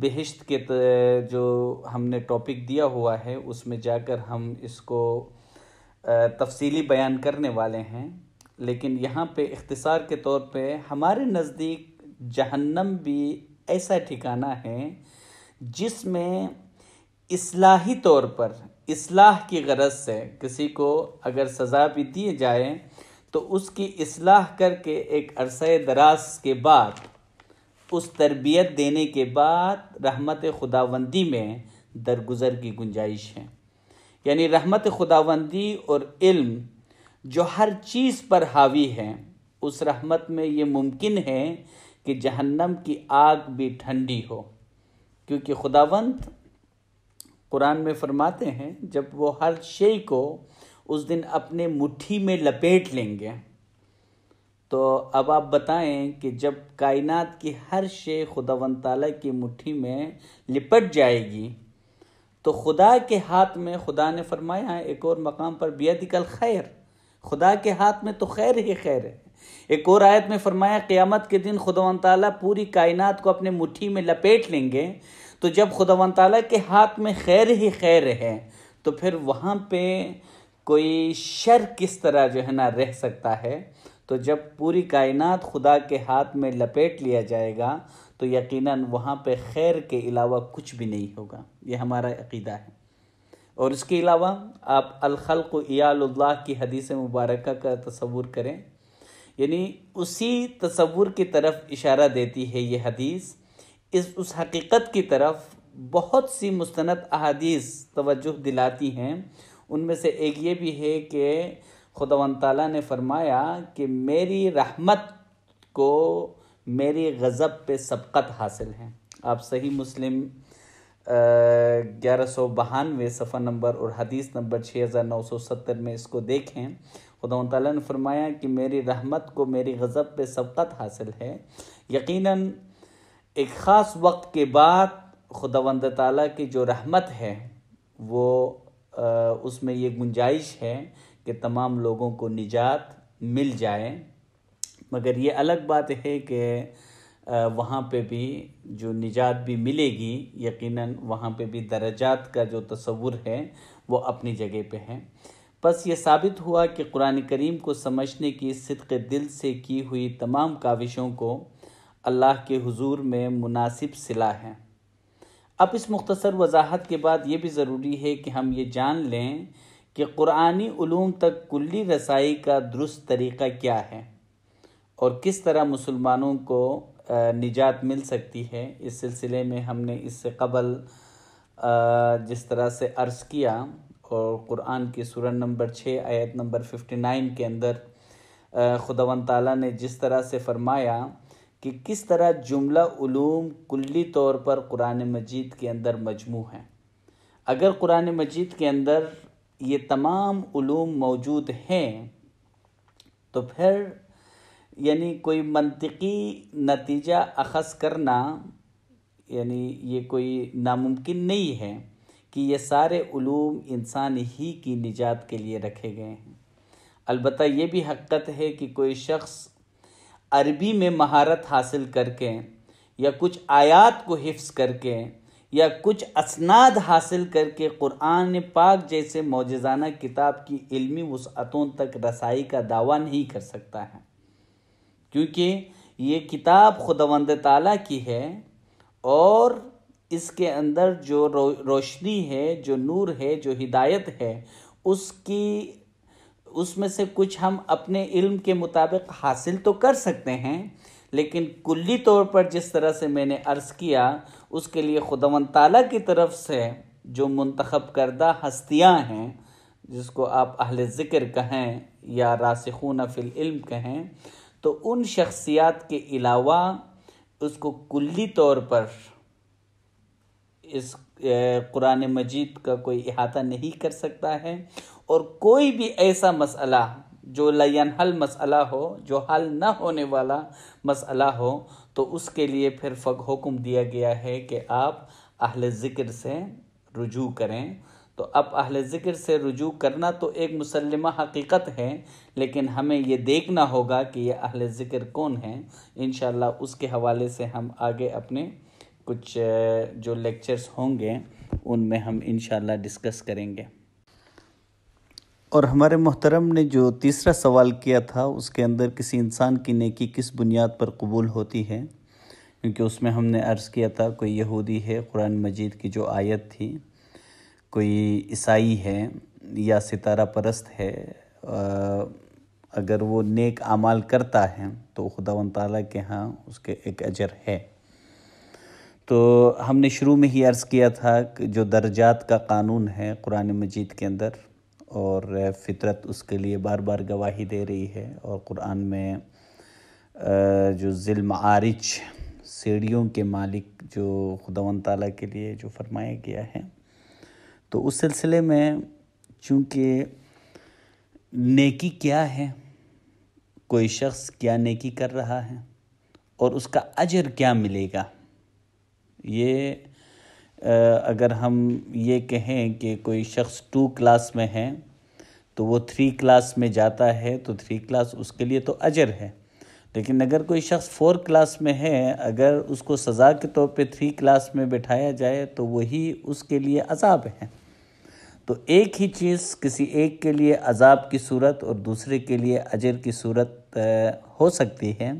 बहिश्त के जो हमने टॉपिक दिया हुआ है उसमें जाकर हम इसको तफसीली बयान करने वाले हैं लेकिन यहाँ पे इख्तसार के तौर पे हमारे नज़दीक जहन्नम भी ऐसा ठिकाना है जिसमें इसलाही तौर पर इसलाह की गरज से किसी को अगर सज़ा भी दी जाए तो उसकी इसलाह करके एक अरसे दराज के बाद उस तरबियत देने के बाद रहमत खुदावंदी में दरगुजर की गुंजाइश है यानी रहमत खुदावंदी और इल्म जो हर चीज़ पर हावी है उस रहमत में ये मुमकिन है कि जहन्नम की आग भी ठंडी हो क्योंकि खुदावंत कुरान में फरमाते हैं जब वो हर शे को उस दिन अपने मुट्ठी में लपेट लेंगे तो अब आप बताएं कि जब कायनात की हर शे खुदावंत ताला की मुट्ठी में लिपट जाएगी तो खुदा के हाथ में खुदा ने फरमाया है एक और मकाम पर बेदिकल खैर खुदा के हाथ में तो खैर ही खैर है एक और आयत में फरमाया क़्यामत के दिन खुदा ताली पूरी कायनात को अपने मुट्ठी में लपेट लेंगे तो जब खुदा ताली के हाथ में खैर ही खैर है तो फिर वहाँ पे कोई शर किस तरह जो है ना रह सकता है तो जब पूरी कायनात खुदा के हाथ में लपेट लिया जाएगा तो यकीनन वहाँ पे खैर के अलावा कुछ भी नहीं होगा ये हमारा अकीदा है और इसके अलावा आप अलखल याल्ला की हदीस मुबारक का तस्वूर करें यानी उसी तस्वुर की तरफ इशारा देती है ये हदीस इस उस हकीकत की तरफ बहुत सी मुस्ंद अदीस तवज्जो दिलाती हैं उनमें से एक ये भी है कि खुदा ताली ने फरमाया कि मेरी रहमत को मेरी गज़ब पे सबकत हासिल है आप सही मुस्लिम ग्यारह सौ बहानवे सफ़ा नंबर और हदीस नंबर छः हज़ार नौ सौ सत्तर में इसको देखें खुदा ताली ने फरमाया कि मेरी रहमत को मेरी गज़ब पे सबकत हासिल है यकीनन एक ख़ास वक्त के बाद खुदावंद ताली की जो रहमत है वो आ, उसमें ये गुंजाइश है कि तमाम लोगों को निजात मिल जाए मगर ये अलग बात है कि वहाँ पे भी जो निजात भी मिलेगी यकीनन वहाँ पे भी दर्जात का जो तस्वुर है वो अपनी जगह पे है बस ये साबित हुआ कि कुरान करीम को समझने की सदक़ दिल से की हुई तमाम काविशों को अल्लाह के हुजूर में मुनासिब सिला है अब इस मुख्तसर वजाहत के बाद ये भी ज़रूरी है कि हम ये जान लें कि क़ुरानी ूम तक कुल्ली रसाई का दुरुस्त तरीक़ा क्या है और किस तरह मुसलमानों को निजात मिल सकती है इस सिलसिले में हमने इससे कबल जिस तरह से अर्ज़ किया और कुरान की सूरन नंबर छः आयत नंबर फिफ्टी नाइन के अंदर खुदावन ताला ने जिस तरह से फरमाया कि किस तरह जुमला ूम कुल्ली तौर पर कुरान मजीद के अंदर मजमू हैं अगर कुरान मजीद के अंदर ये तमाम ूम मौजूद हैं तो फिर यानी कोई मनतकी नतीजा अखज़ करना यानी ये कोई नामुमकिन नहीं है कि ये सारे ूम इंसान ही की निजात के लिए रखे गए हैं अलबत् ये भी हक़त है कि कोई शख्स अरबी में महारत हासिल करके या कुछ आयात को हिफ्स करके या कुछ असनाद हासिल करके क़ुरान पाक जैसे मौजाना किताब की इल्मी वसअतों तक रसाई का दावा नहीं कर सकता है क्योंकि ये किताब खुदवंद ताला की है और इसके अंदर जो रो, रोशनी है जो नूर है जो हिदायत है उसकी उसमें से कुछ हम अपने इल्म के मुताबिक हासिल तो कर सकते हैं लेकिन कुल्ली तौर पर जिस तरह से मैंने अर्ज़ किया उसके लिए खुदा ताला की तरफ से जो मंतखब करदा हस्तियाँ हैं जिसको आप अहल ज़िक्र कहें या रासखून फ़िल इल्म कहें तो उन शख्सियात के अलावा उसको कुल्ली तौर पर इस कुरान मजीद का कोई अहाता नहीं कर सकता है और कोई भी ऐसा मसला जो लयन हल मसला हो जो हल ना होने वाला मसला हो तो उसके लिए फिर फ़क हुक्म दिया गया है कि आप अहल ज़िक्र से रुजू करें तो अब अहल ज़िक्र से रुजू करना तो एक मुसलमा हकीकत है लेकिन हमें ये देखना होगा कि ये अहल ज़िक्र कौन है इन उसके हवाले से हम आगे अपने कुछ जो लेक्चर्स होंगे उनमें हम इन डिस्कस करेंगे और हमारे मोहतरम ने जो तीसरा सवाल किया था उसके अंदर किसी इंसान की नेकी किस बुनियाद पर कबूल होती है क्योंकि उसमें हमने अर्ज़ किया था कोई यहूदी है कुरान मजीद की जो आयत थी कोई ईसाई है या सितारा परस्त है अगर वो नेक अमाल करता है तो खुदा तला के यहाँ उसके एक अजर है तो हमने शुरू में ही अर्ज़ किया था कि जो दर्जात का कानून है कुरान मजीद के अंदर और फितरत उसके लिए बार बार गवाही दे रही है और कुरान में जो ज़िल्म आरिज सीढ़ियों के मालिक जो खुदा तला के लिए जो फरमाया गया है तो उस सिलसिले में चूँकि नेकी क्या है कोई शख्स क्या नेकी कर रहा है और उसका अजर क्या मिलेगा ये अगर हम ये कहें कि कोई शख्स टू क्लास में है तो वो थ्री क्लास में जाता है तो थ्री क्लास उसके लिए तो अजर है लेकिन अगर कोई शख्स फोर क्लास में है अगर उसको सज़ा के तौर पे थ्री क्लास में बैठाया जाए तो वही उसके लिए अजाब है तो एक ही चीज़ किसी एक के लिए अजाब की सूरत और दूसरे के लिए अजर की सूरत हो सकती है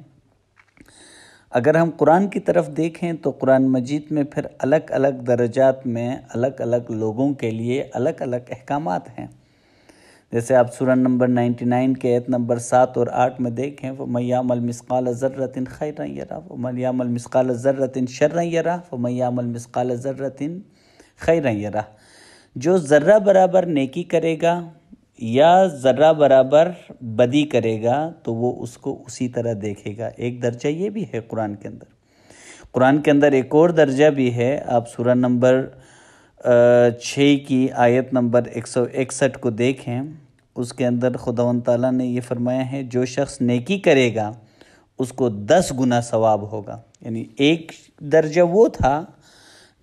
अगर हम कुरान की तरफ देखें तो कुरान मजीद में फिर अलग अलग दर्जात में अलग अलग लोगों के लिए अलग अलग अहकाम हैं जैसे आप सूरह नंबर 99 के आयत नंबर सात और आठ में देखें वो मैयामल मिसकाल ज़र्रतिन खैर यरा व मैयामल मिसकाल ज़र्रतिन शर यरा व मैयामल मिसकाल ज़र्रतिन खैर यरा जो ज़र्रा बराबर नेकी करेगा या जर्रा बराबर बदी करेगा तो वो उसको उसी तरह देखेगा एक दर्जा ये भी है कुरान के अंदर कुरान के अंदर एक और दर्जा भी है आप सूरह नंबर छः की आयत नंबर एक सौ इकसठ को देखें उसके अंदर खुदावन तला ने यह फरमाया है जो शख्स नेकी करेगा उसको दस गुना सवाब होगा यानी एक दर्जा वो था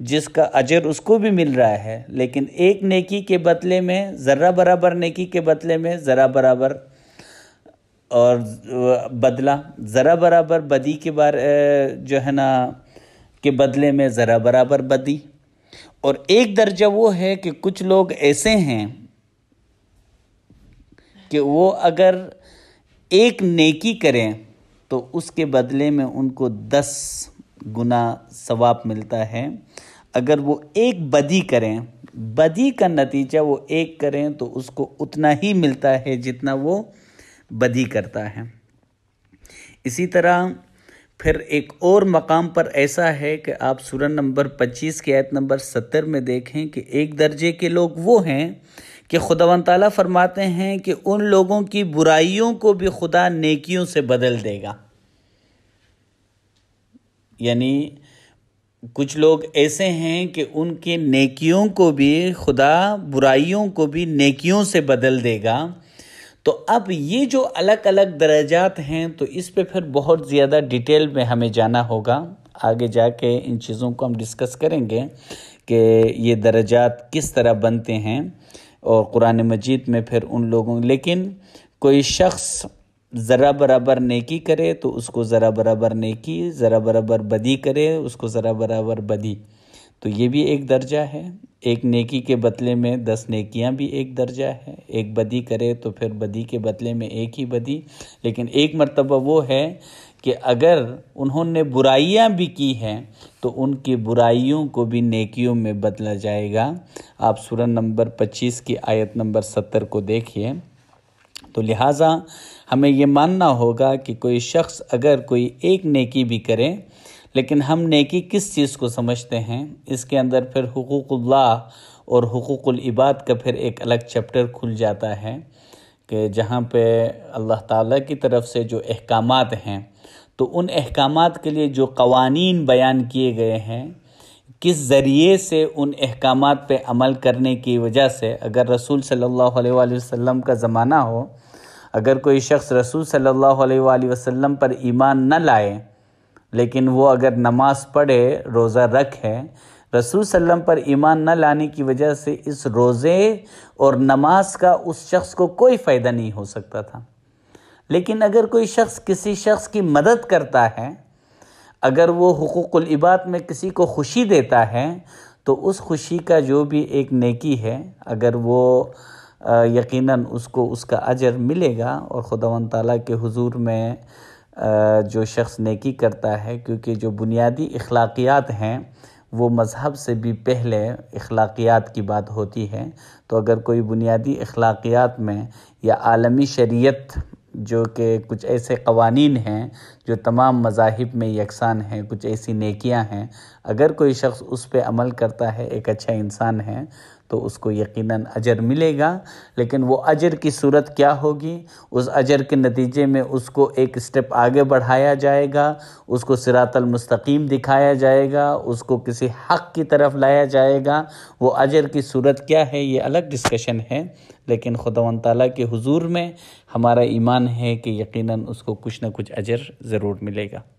जिसका अजर उसको भी मिल रहा है लेकिन एक नेकी के बदले में ज़रा बराबर नेकी के बदले में ज़रा बराबर और बदला ज़रा बराबर बदी के बार जो है ना के बदले में ज़रा बराबर बदी और एक दर्जा वो है कि कुछ लोग ऐसे हैं कि वो अगर एक नेकी करें तो उसके बदले में उनको दस गुना सवाब मिलता है अगर वो एक बदी करें बदी का नतीजा वो एक करें तो उसको उतना ही मिलता है जितना वो बदी करता है इसी तरह फिर एक और मकाम पर ऐसा है कि आप सूरन नंबर 25 की आयत नंबर 70 में देखें कि एक दर्जे के लोग वो हैं कि खुदा ताली फरमाते हैं कि उन लोगों की बुराइयों को भी खुदा नेकियों से बदल देगा यानी कुछ लोग ऐसे हैं कि उनके नेकियों को भी खुदा बुराइयों को भी नेकियों से बदल देगा तो अब ये जो अलग अलग दर्जात हैं तो इस पे फिर बहुत ज़्यादा डिटेल में हमें जाना होगा आगे जाके इन चीज़ों को हम डिस्कस करेंगे कि ये दर्जात किस तरह बनते हैं और कुरान मजीद में फिर उन लोगों लेकिन कोई शख्स ज़रा बराबर नेकी करे तो उसको ज़रा बराबर नेकी ज़रा बराबर बदी करे उसको ज़रा बराबर बदी तो ये भी एक दर्जा है एक नेकी के बदले में दस नेकियां भी एक दर्जा है एक बदी करे तो फिर बदी के बदले में एक ही बदी लेकिन एक मरतबा वो है कि अगर उन्होंने बुराइयां भी की हैं तो उनकी बुराइयों को भी नेकियों में बदला जाएगा आप सुरन नंबर 25 की आयत नंबर 70 को देखिए तो लिहाजा हमें ये मानना होगा कि कोई शख्स अगर कोई एक नेकी भी करे लेकिन हम नेकी किस चीज़ को समझते हैं इसके अंदर फिर हकूक़ल्ला और हकूक़ल इबाद का फिर एक अलग चैप्टर खुल जाता है कि जहाँ पे अल्लाह ताला की तरफ से जो अहकाम हैं तो उन अहकाम के लिए जो कवानीन बयान किए गए हैं किस ज़रिए से उन अहकाम पे अमल करने की वजह से अगर रसूल सल्लल्लाहु अलैहि वसल्लम का ज़माना हो अगर कोई शख्स रसूल सल्लल्लाहु अलैहि वसल्लम पर ईमान न लाए लेकिन वो अगर नमाज पढ़े रोज़ा रखे रसूल सल्लम पर ईमान न लाने की वजह से इस रोज़े और नमाज का उस शख्स को कोई फ़ायदा नहीं हो सकता था लेकिन अगर कोई शख्स किसी शख्स की मदद करता है अगर वो हकूक़ुल इबाद में किसी को खुशी देता है तो उस खुशी का जो भी एक नेकी है अगर वो यकीनन उसको उसका अजर मिलेगा और खुदा ताली के हुजूर में जो शख्स नेकी करता है क्योंकि जो बुनियादी अखलाकियात हैं वो मज़हब से भी पहले अखलाकियात की बात होती है तो अगर कोई बुनियादी अखलाकियात में या आलमी शरीयत जो कि कुछ ऐसे कवानीन हैं जो तमाम मजाहब में यकसान हैं कुछ ऐसी नेकियां हैं अगर कोई शख्स उस पर अमल करता है एक अच्छा इंसान है तो उसको यकीनन अजर मिलेगा लेकिन वो अजर की सूरत क्या होगी उस अजर के नतीजे में उसको एक स्टेप आगे बढ़ाया जाएगा उसको सिरातलमस्तकीम दिखाया जाएगा उसको किसी हक की तरफ लाया जाएगा वो अजर की सूरत क्या है ये अलग डिस्कशन है लेकिन खुदावन ताली के हुजूर में हमारा ईमान है कि यकीनन उसको कुछ ना कुछ अजर ज़रूर मिलेगा